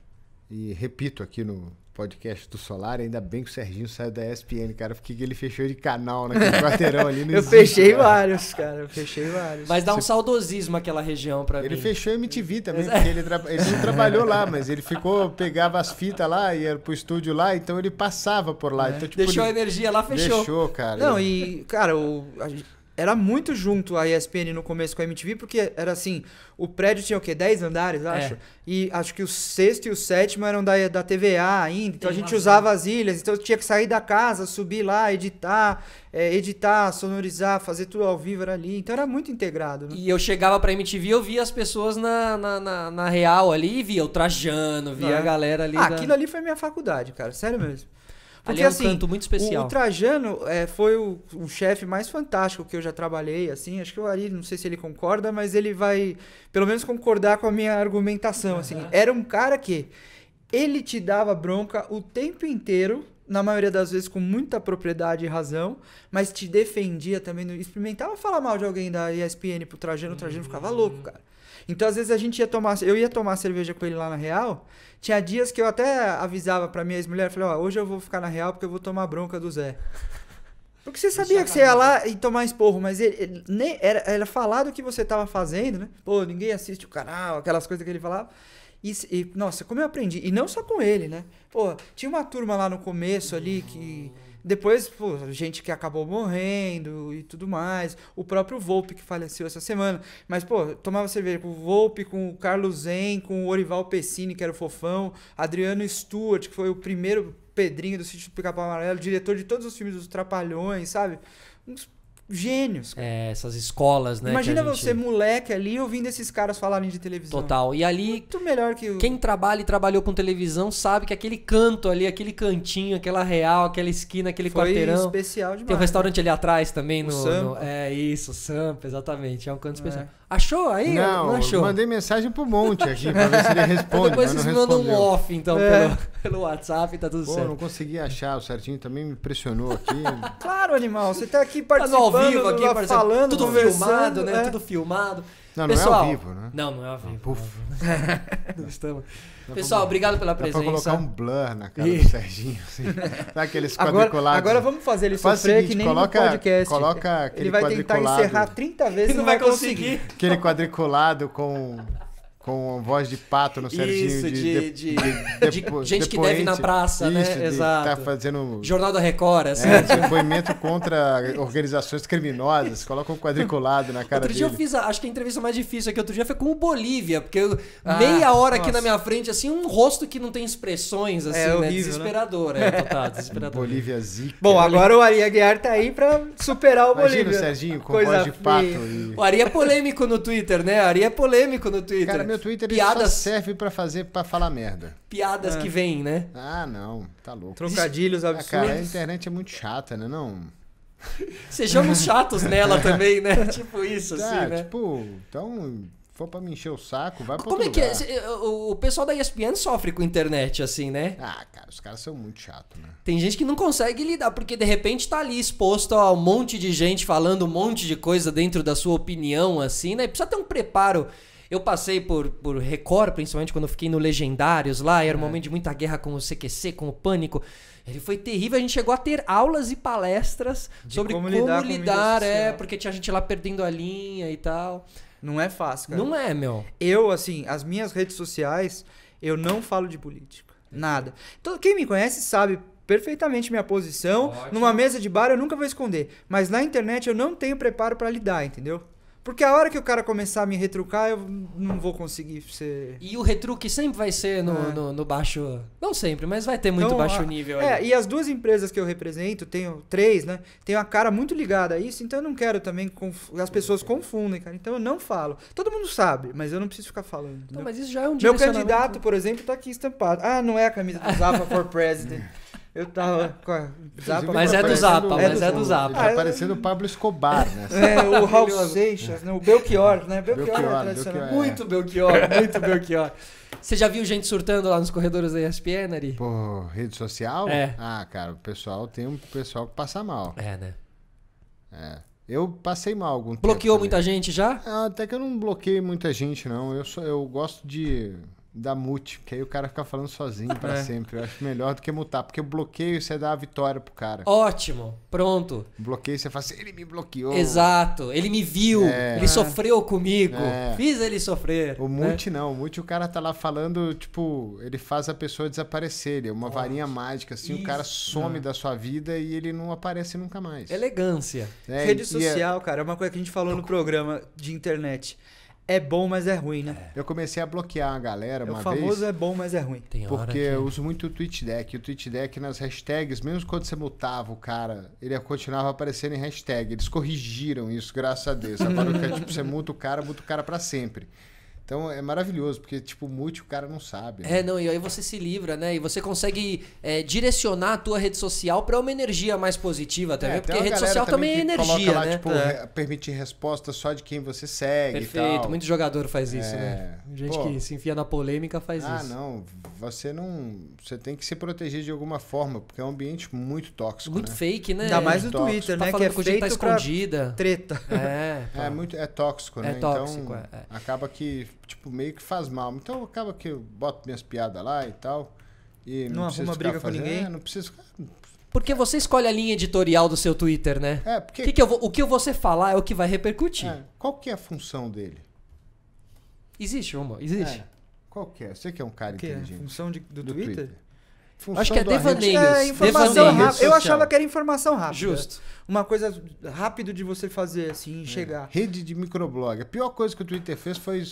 E repito aqui no, podcast do Solar, ainda bem que o Serginho saiu da ESPN, cara, porque ele fechou de canal naquele quarteirão ali. eu existe, fechei cara.
vários, cara, eu fechei
vários. Mas dá um Você... saudosismo aquela região pra ele mim. Ele fechou MTV também, porque ele, tra... ele não trabalhou lá, mas ele ficou, pegava as fitas lá, ia pro estúdio lá, então ele passava por lá. É. Então, tipo, Deixou ele... a energia lá, fechou. Deixou, cara. Não, e, cara, o... gente era muito junto
a ESPN no começo com a MTV, porque era assim, o prédio tinha o quê? 10 andares, é. acho? É. E acho que o sexto e o sétimo eram da, da TVA ainda, então Tem a gente usava as ilhas, então tinha que sair da casa, subir lá, editar, é, editar, sonorizar, fazer tudo ao vivo era ali, então era muito integrado. Né?
E eu chegava pra MTV, eu via as pessoas na, na, na, na real ali, via o Trajano, via a é. galera ali. Ah, da... aquilo ali
foi minha faculdade, cara, sério mesmo.
Porque, é um assim, canto muito especial. O, o
Trajano é, foi o, o chefe mais fantástico que eu já trabalhei, assim. Acho que o Ari, não sei se ele concorda, mas ele vai, pelo menos, concordar com a minha argumentação, uhum. assim. Era um cara que ele te dava bronca o tempo inteiro, na maioria das vezes com muita propriedade e razão, mas te defendia também. No... Experimentava falar mal de alguém da ESPN pro Trajano, o Trajano ficava louco, uhum. cara. Então, às vezes a gente ia tomar, eu ia tomar cerveja com ele lá na Real. Tinha dias que eu até avisava pra minha ex-mulher, falei, ó, oh, hoje eu vou ficar na Real porque eu vou tomar bronca do Zé. Porque você sabia que você ia lá e tomar esporro, mas ele, ele nem era, era falar do que você tava fazendo, né? Pô, ninguém assiste o canal, aquelas coisas que ele falava. E, e, nossa, como eu aprendi. E não só com ele, né? Pô, tinha uma turma lá no começo ali que depois, pô, gente que acabou morrendo e tudo mais. O próprio Volpe que faleceu essa semana. Mas, pô, tomava cerveja com o Volpe, com o Carlos Zen, com o Orival Pessini, que era o fofão, Adriano Stewart, que foi o primeiro Pedrinho do Sítio do Pica-Pau Amarelo, diretor de todos os filmes dos Trapalhões, sabe? Uns gênios.
É, essas escolas, né? Imagina você,
moleque ali, ouvindo esses caras falarem de televisão. Total. E ali. Muito melhor que o...
Quem trabalha e trabalhou com televisão sabe que aquele canto ali, aquele cantinho, aquela real, aquela esquina, aquele Foi quarteirão. especial demais. Tem um restaurante né? ali atrás também. O no, Sampa. no É isso, Sampa,
exatamente. É um canto é. especial. É. Achou aí? Não, não achou. mandei mensagem pro monte aqui pra ver se ele responde. Depois vocês mandam um off, então, é. pelo, pelo WhatsApp, tá tudo Pô, certo. não consegui achar o certinho, também me pressionou aqui.
claro, animal, você tá aqui participando, tá ao vivo aqui, tá falando, tudo filmado, né? É. Tudo
filmado. Não, não é ao vivo, né? Não, não é ao vivo. Puf.
Não, é
estamos.
Pessoal, obrigado pela presença. Dá colocar um
blur na cara e... do Serginho, assim. Sabe aqueles quadriculados? Agora, agora vamos fazer ele sofrer seguinte, que nem coloca, no podcast. Coloca aquele ele vai tentar encerrar
30 vezes
e não, não vai conseguir. conseguir. Aquele quadriculado com com voz de pato no Serginho. Isso, de, de, de, de gente que deve na praça, né? isso, né? Exato. Tá fazendo... Jornal da Record, assim. É, depoimento contra organizações criminosas, coloca um quadriculado na cara outro dele. Outro
dia eu fiz, a, acho que a entrevista mais difícil aqui, outro dia foi com o Bolívia, porque eu, ah, meia hora nossa. aqui na minha frente, assim, um rosto que não tem expressões, é assim, é, horrível, né? Desesperador, né? é, total,
desesperador. Bolívia zica.
Bom, agora
o Ari Aguiar tá aí pra superar o
Imagina Bolívia. Imagina o Serginho com Coisa voz de pato. E...
O Ari é polêmico no Twitter, né? O Ari é polêmico no Twitter. Cara, meu Twitter piadas, só serve para fazer para falar merda. Piadas é. que vêm, né? Ah, não, tá louco. Trocadilhos absurdos. Ah, cara, a internet é muito chata, né? Não. Sejamos chatos nela também, né? Tipo isso, tá, assim, né? Tipo, então for pra me encher o saco, vai pra Como é que é? lugar. é? O pessoal da ESPN sofre com internet, assim, né? Ah, cara, os caras são muito chatos, né? Tem gente que não consegue
lidar, porque de repente tá ali exposto a um monte de gente falando um monte de coisa dentro da sua opinião, assim, né? E precisa ter um preparo eu passei por, por Record, principalmente quando eu fiquei no Legendários lá, era um é. momento de muita guerra com o CQC, com o Pânico. Ele foi terrível, a gente chegou a
ter aulas e palestras de
sobre como lidar, como lidar é, porque tinha gente lá perdendo a linha
e tal. Não é fácil, cara. Não é, meu. Eu, assim, as minhas redes sociais, eu não falo de política. Nada. Então, quem me conhece sabe perfeitamente minha posição. Ótimo. Numa mesa de bar eu nunca vou esconder. Mas na internet eu não tenho preparo para lidar, entendeu? Porque a hora que o cara começar a me retrucar, eu não vou conseguir ser. E o retruque sempre vai ser no, é. no, no, baixo. Não sempre, mas vai ter muito então, baixo a... nível. É, ali. e as duas empresas que eu represento, tenho três, né? tem uma cara muito ligada a isso, então eu não quero também. Conf... As pessoas uhum. confundem, cara. Então eu não falo. Todo mundo sabe, mas eu não preciso ficar falando. Não, mas isso já é um Meu candidato, por exemplo, tá aqui estampado. Ah, não é a camisa que usava for president. Eu tava com a Zapa. Mas é do Zapa, mas é do Zapa. Tá parecendo o Pablo Escobar, né? É, o Raul Seixas, né? o Belchior, né? Belchior, é Belchior é tradicional. Muito Belchior, muito Belchior. Você já viu
gente surtando lá nos corredores da ESPN, Ari? Pô, rede social? É. Ah, cara, o pessoal tem um pessoal que passa mal. É, né? É. Eu passei mal algum Bloqueou tempo, muita né? gente já? Ah, até que eu não bloqueei muita gente, não. Eu, só, eu gosto de dá mute, que aí o cara fica falando sozinho para é. sempre. Eu acho melhor do que mutar, porque o bloqueio você dá a vitória pro cara. Ótimo, pronto. Bloqueio você faz assim, ele me bloqueou. Exato, ele me viu, é. ele sofreu comigo, é. fiz ele sofrer. O né? mute né? não, o mute o cara tá lá falando, tipo, ele faz a pessoa desaparecer, ele é uma Ótimo. varinha mágica, assim, Isso. o cara some ah. da sua vida e ele não aparece nunca mais. Elegância. É, Rede é social, cara, é uma coisa que a gente falou no programa de internet é bom, mas é ruim, né? É. Eu comecei a bloquear a galera é, uma vez. o famoso vez. é bom, mas é ruim. Tem porque que... É. eu uso muito o Twitch Deck. O Twitch Deck nas hashtags, mesmo quando você mutava o cara, ele continuava aparecendo em hashtag. Eles corrigiram isso, graças a Deus. Agora que é, tipo, você muta o cara, muta o cara para sempre. Então é maravilhoso, porque, tipo, multi o cara não sabe. Né? É,
não, e aí você se livra, né? E você consegue é, direcionar a tua rede social para uma energia mais positiva também, é, porque rede social também, é energia, lá, né? Tipo, é.
permitir resposta só de quem você segue Perfeito, e tal. muito jogador faz isso, né? é. né? Gente Pô, que se enfia na polêmica faz ah, isso. Ah, não, você não... Você tem que se proteger de alguma forma, porque é um ambiente muito tóxico, Muito né? fake, né? Ainda mais no tóxico. Twitter, tá né? que é com tá feito gente tá escondida. treta. É, é, muito, é tóxico, é né? É tóxico, então, é, é. acaba que tipo, meio que faz mal. Então acaba que eu boto minhas piadas lá e tal. E não, não arruma briga fazendo, com ninguém. É, não preciso. Porque você
escolhe a linha editorial do seu Twitter, né? É, porque. Que que eu vou, o que você falar é o que vai repercutir. É,
qual que é a função dele? Existe uma, existe. É, qual que é? Você que é um cara que inteligente. É a função de, do, do Twitter? Twitter? função Acho que é devaneio. É, informação rápida. Eu achava que era informação rápida. Justo. Uma coisa rápido de você fazer, assim, é. chegar. Rede de microblog. A pior coisa que o Twitter fez foi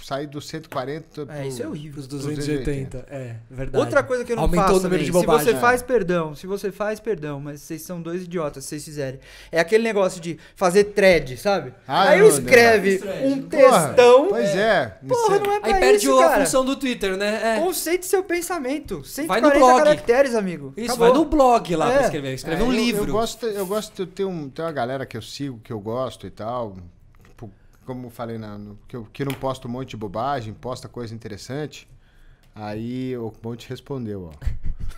sair dos 140 para É, isso é horrível. Os 280. 280. É, verdade. Outra coisa que eu não Aumentou faço, o número de bobagem. Se você faz, perdão. Se você faz,
perdão. Mas vocês são dois idiotas, se vocês fizerem. É aquele negócio de fazer thread, sabe? Ai, ah, Aí eu escreve um textão. pois é. Porra, não é, é pra Aí perde isso, a função do Twitter, né? É. Conceite seu pensamento. Sem vai no blog. caracteres, amigo. Isso, Acabou. vai no blog lá é. pra escrever. Escrever é, um eu, livro. Eu
gosto, eu gosto de ter, um, ter uma galera que eu sigo, que eu gosto e tal. Tipo, como falei, na, no, que, eu, que não posta um monte de bobagem, posta coisa interessante. Aí o Monte respondeu,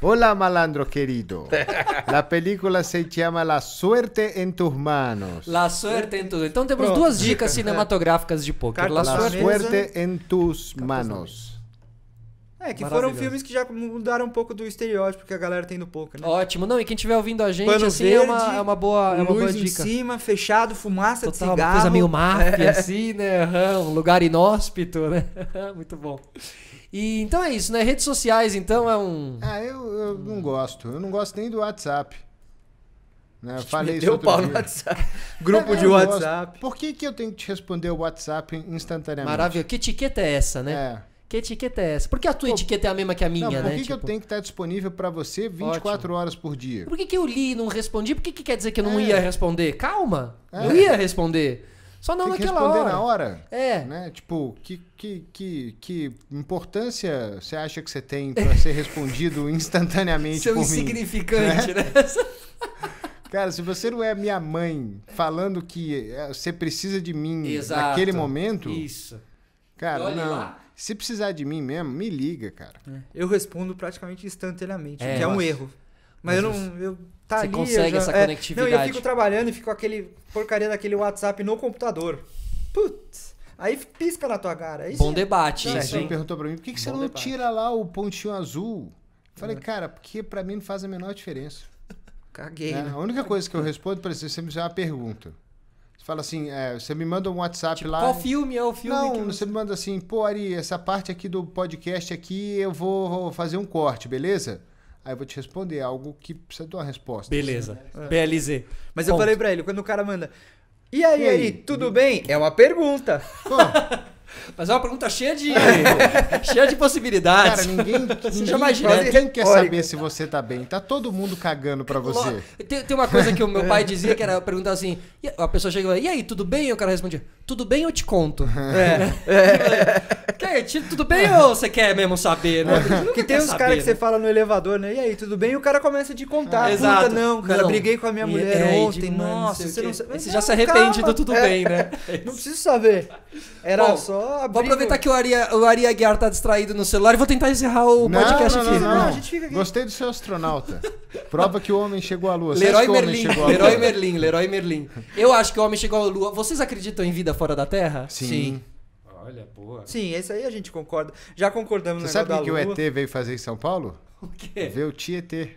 ó. malandro querido. La película se chama La Suerte en tus manos.
La Suerte en tus... Então temos Pronto. duas dicas cinematográficas de poker. La, La Suerte
en tus manos.
É, que foram filmes que já mudaram um pouco do estereótipo que a galera tem no poker, né? Ótimo. Não, e quem estiver ouvindo a gente, Pano assim, verde, é, uma, é uma boa é uma luz boa dica. em cima, fechado, fumaça Total, de cigarro. uma coisa meio
máfia, é. assim, né? um lugar inóspito, né?
Muito
bom. E, então é isso, né? Redes sociais, então, é um... Ah, eu, eu não hum. gosto. Eu não gosto nem do WhatsApp. Né? Eu falei isso outro pau dia. no WhatsApp.
Grupo é, de WhatsApp.
Gosto. Por que, que eu tenho que te responder o WhatsApp instantaneamente? Maravilha. Que etiqueta é essa, né? É. Que etiqueta é essa? Por que a tua Pô, etiqueta é a mesma que a minha, não, por né? Por que, tipo... eu tenho que estar tá disponível para você 24 Ótimo. horas por dia? Por
que, que eu li e não respondi? Por que, que quer dizer que eu não é. ia
responder? Calma, é. eu ia responder.
Só não Tem naquela que responder hora. na hora.
É. Né? Tipo, que, que, que, que importância você acha que você tem para ser respondido instantaneamente Seu por insignificante, né? né? Cara, se você não é minha mãe falando que eh, você precisa de mim Exato. naquele momento. Isso. Cara, não. Lá. Se precisar de mim mesmo, me liga, cara. É.
Eu respondo praticamente instantaneamente, é, que é um erro. Mas, Mas, eu não. Eu, tá você ali, consegue já, essa é, conectividade. Não, eu fico trabalhando e fico com aquele porcaria daquele WhatsApp no computador.
Putz. Aí pisca na tua cara. Bom debate. Não, isso, perguntou pra mim, por que, que você não debate. tira lá o pontinho azul? Eu falei, é. cara, porque pra mim não faz a menor diferença. Caguei. É, né? A única coisa que eu respondo para você sempre é uma pergunta fala assim, é, você me manda um WhatsApp tipo, lá. Qual filme é o filme? Não, que... você me manda assim, pô, Ari, essa parte aqui do podcast aqui eu vou fazer um corte, beleza? Aí eu vou te responder algo que precisa de uma resposta. Beleza. Assim. BLZ. É. Mas Ponto. eu falei pra ele, quando o cara manda. E aí, e aí? tudo bem? É uma pergunta.
Pô. Mas é uma pergunta cheia de, cheia de possibilidades. Cara, ninguém, você já imagina, quem quer saber
se você tá bem. Tá todo mundo cagando pra você. Tem, tem uma coisa que o meu é. pai dizia, que
era perguntar assim, a pessoa chegou e aí, tudo bem? E o cara respondia, tudo bem eu te conto. É. é.
é. tudo bem ou você quer mesmo saber? Né? Porque é. tem uns caras que você né? fala no elevador, né? E aí, tudo bem? E o cara começa a te contar. É. Exato. Puta, não, cara, não. briguei com a minha e mulher é, ontem. Nossa, você, não já se arrepende do tudo bem, né?
Não preciso saber. Era Bom, só só. Vou aproveitar que o Ari o Aria Aguiar tá distraído no celular e vou tentar encerrar o não, podcast não, não, aqui. Não, não, a gente fica aqui.
Gostei do seu astronauta.
Prova que o homem
chegou à lua. Leroy Merlin, Leroy Merlin, Leroy Merlin.
Eu acho que o homem chegou à lua. Vocês acreditam
em vida fora da Terra? Sim. Sim.
Olha, boa.
Sim, isso aí a gente concorda. Já concordamos Você no sabe que o ET
veio fazer em São Paulo? O quê? Ver o Tietê.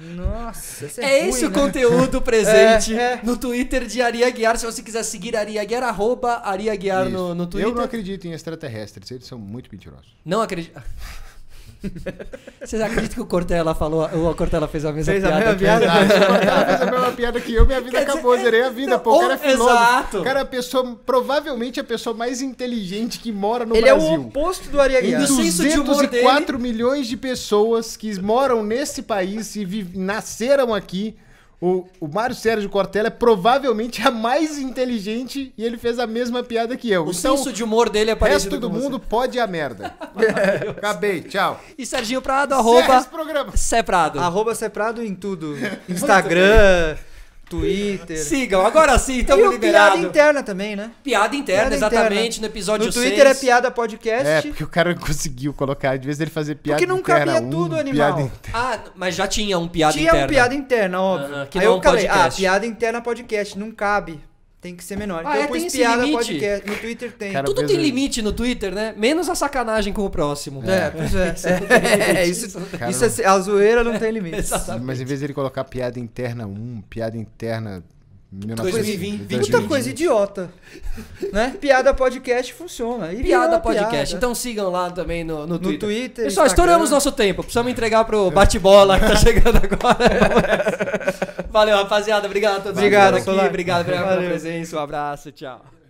Nossa, você é, é esse o né?
conteúdo presente é, é. no Twitter de Aria Guiar. Se você quiser seguir Aria Guiar, arroba Aria Guiar no, no Twitter. Eu não
acredito em extraterrestres, eles são muito mentirosos.
Não acredito. Vocês acreditam
que o Cortella falou, o Cortella fez a mesma fez piada? A mesma piada que... fez a mesma piada que eu, minha vida Quer acabou, dizer, zerei a é, vida, pô. O cara é oh, filósofo. Exato. O cara é a pessoa, provavelmente a pessoa mais inteligente que mora no Ele Brasil. Ele é o oposto do Ari Aguiar. E 204 dele... milhões de pessoas que moram nesse país e nasceram aqui o, o Mário Sérgio Cortella é provavelmente a mais inteligente e ele fez a mesma piada que eu. O então, senso de humor dele é parecido resto do mundo pode ir a merda. acabei, tchau. E Serginho Prado, arroba... Seprado. Arroba Seprado em
tudo. Instagram... Twitter. Sigam, agora sim, estamos liberados. piada interna também, né? Piada interna, piada
exatamente, interna. no episódio No Twitter 6. é
piada podcast. É,
porque o cara conseguiu colocar, de vez ele fazer piada porque interna. Porque não cabia um, tudo, animal.
Ah, mas já tinha um piada tinha interna. Tinha um piada interna, óbvio. Uh -huh, que Aí eu é um falei, ah, piada interna podcast, não cabe. Tem que ser menor. Ah, então, é, tem esse piada limite? podcast. No Twitter tem. Cara, Tudo tem limite no Twitter, né? Menos a sacanagem com o
próximo. É, é. pois é. é, é isso, cara, isso, é a zoeira não tem limite. Mas em vez de ele colocar piada interna 1, piada interna 2020. Muita coisa
idiota. né? Piada podcast funciona. E piada podcast. Piada. Então sigam lá também
no, no, no Twitter. Twitter. Pessoal, Instagram. estouramos nosso tempo. Precisamos entregar pro bate-bola que tá chegando agora.
Valeu, rapaziada. Obrigado a todos. Obrigado aqui. Obrigado pela presença. Um abraço. Tchau.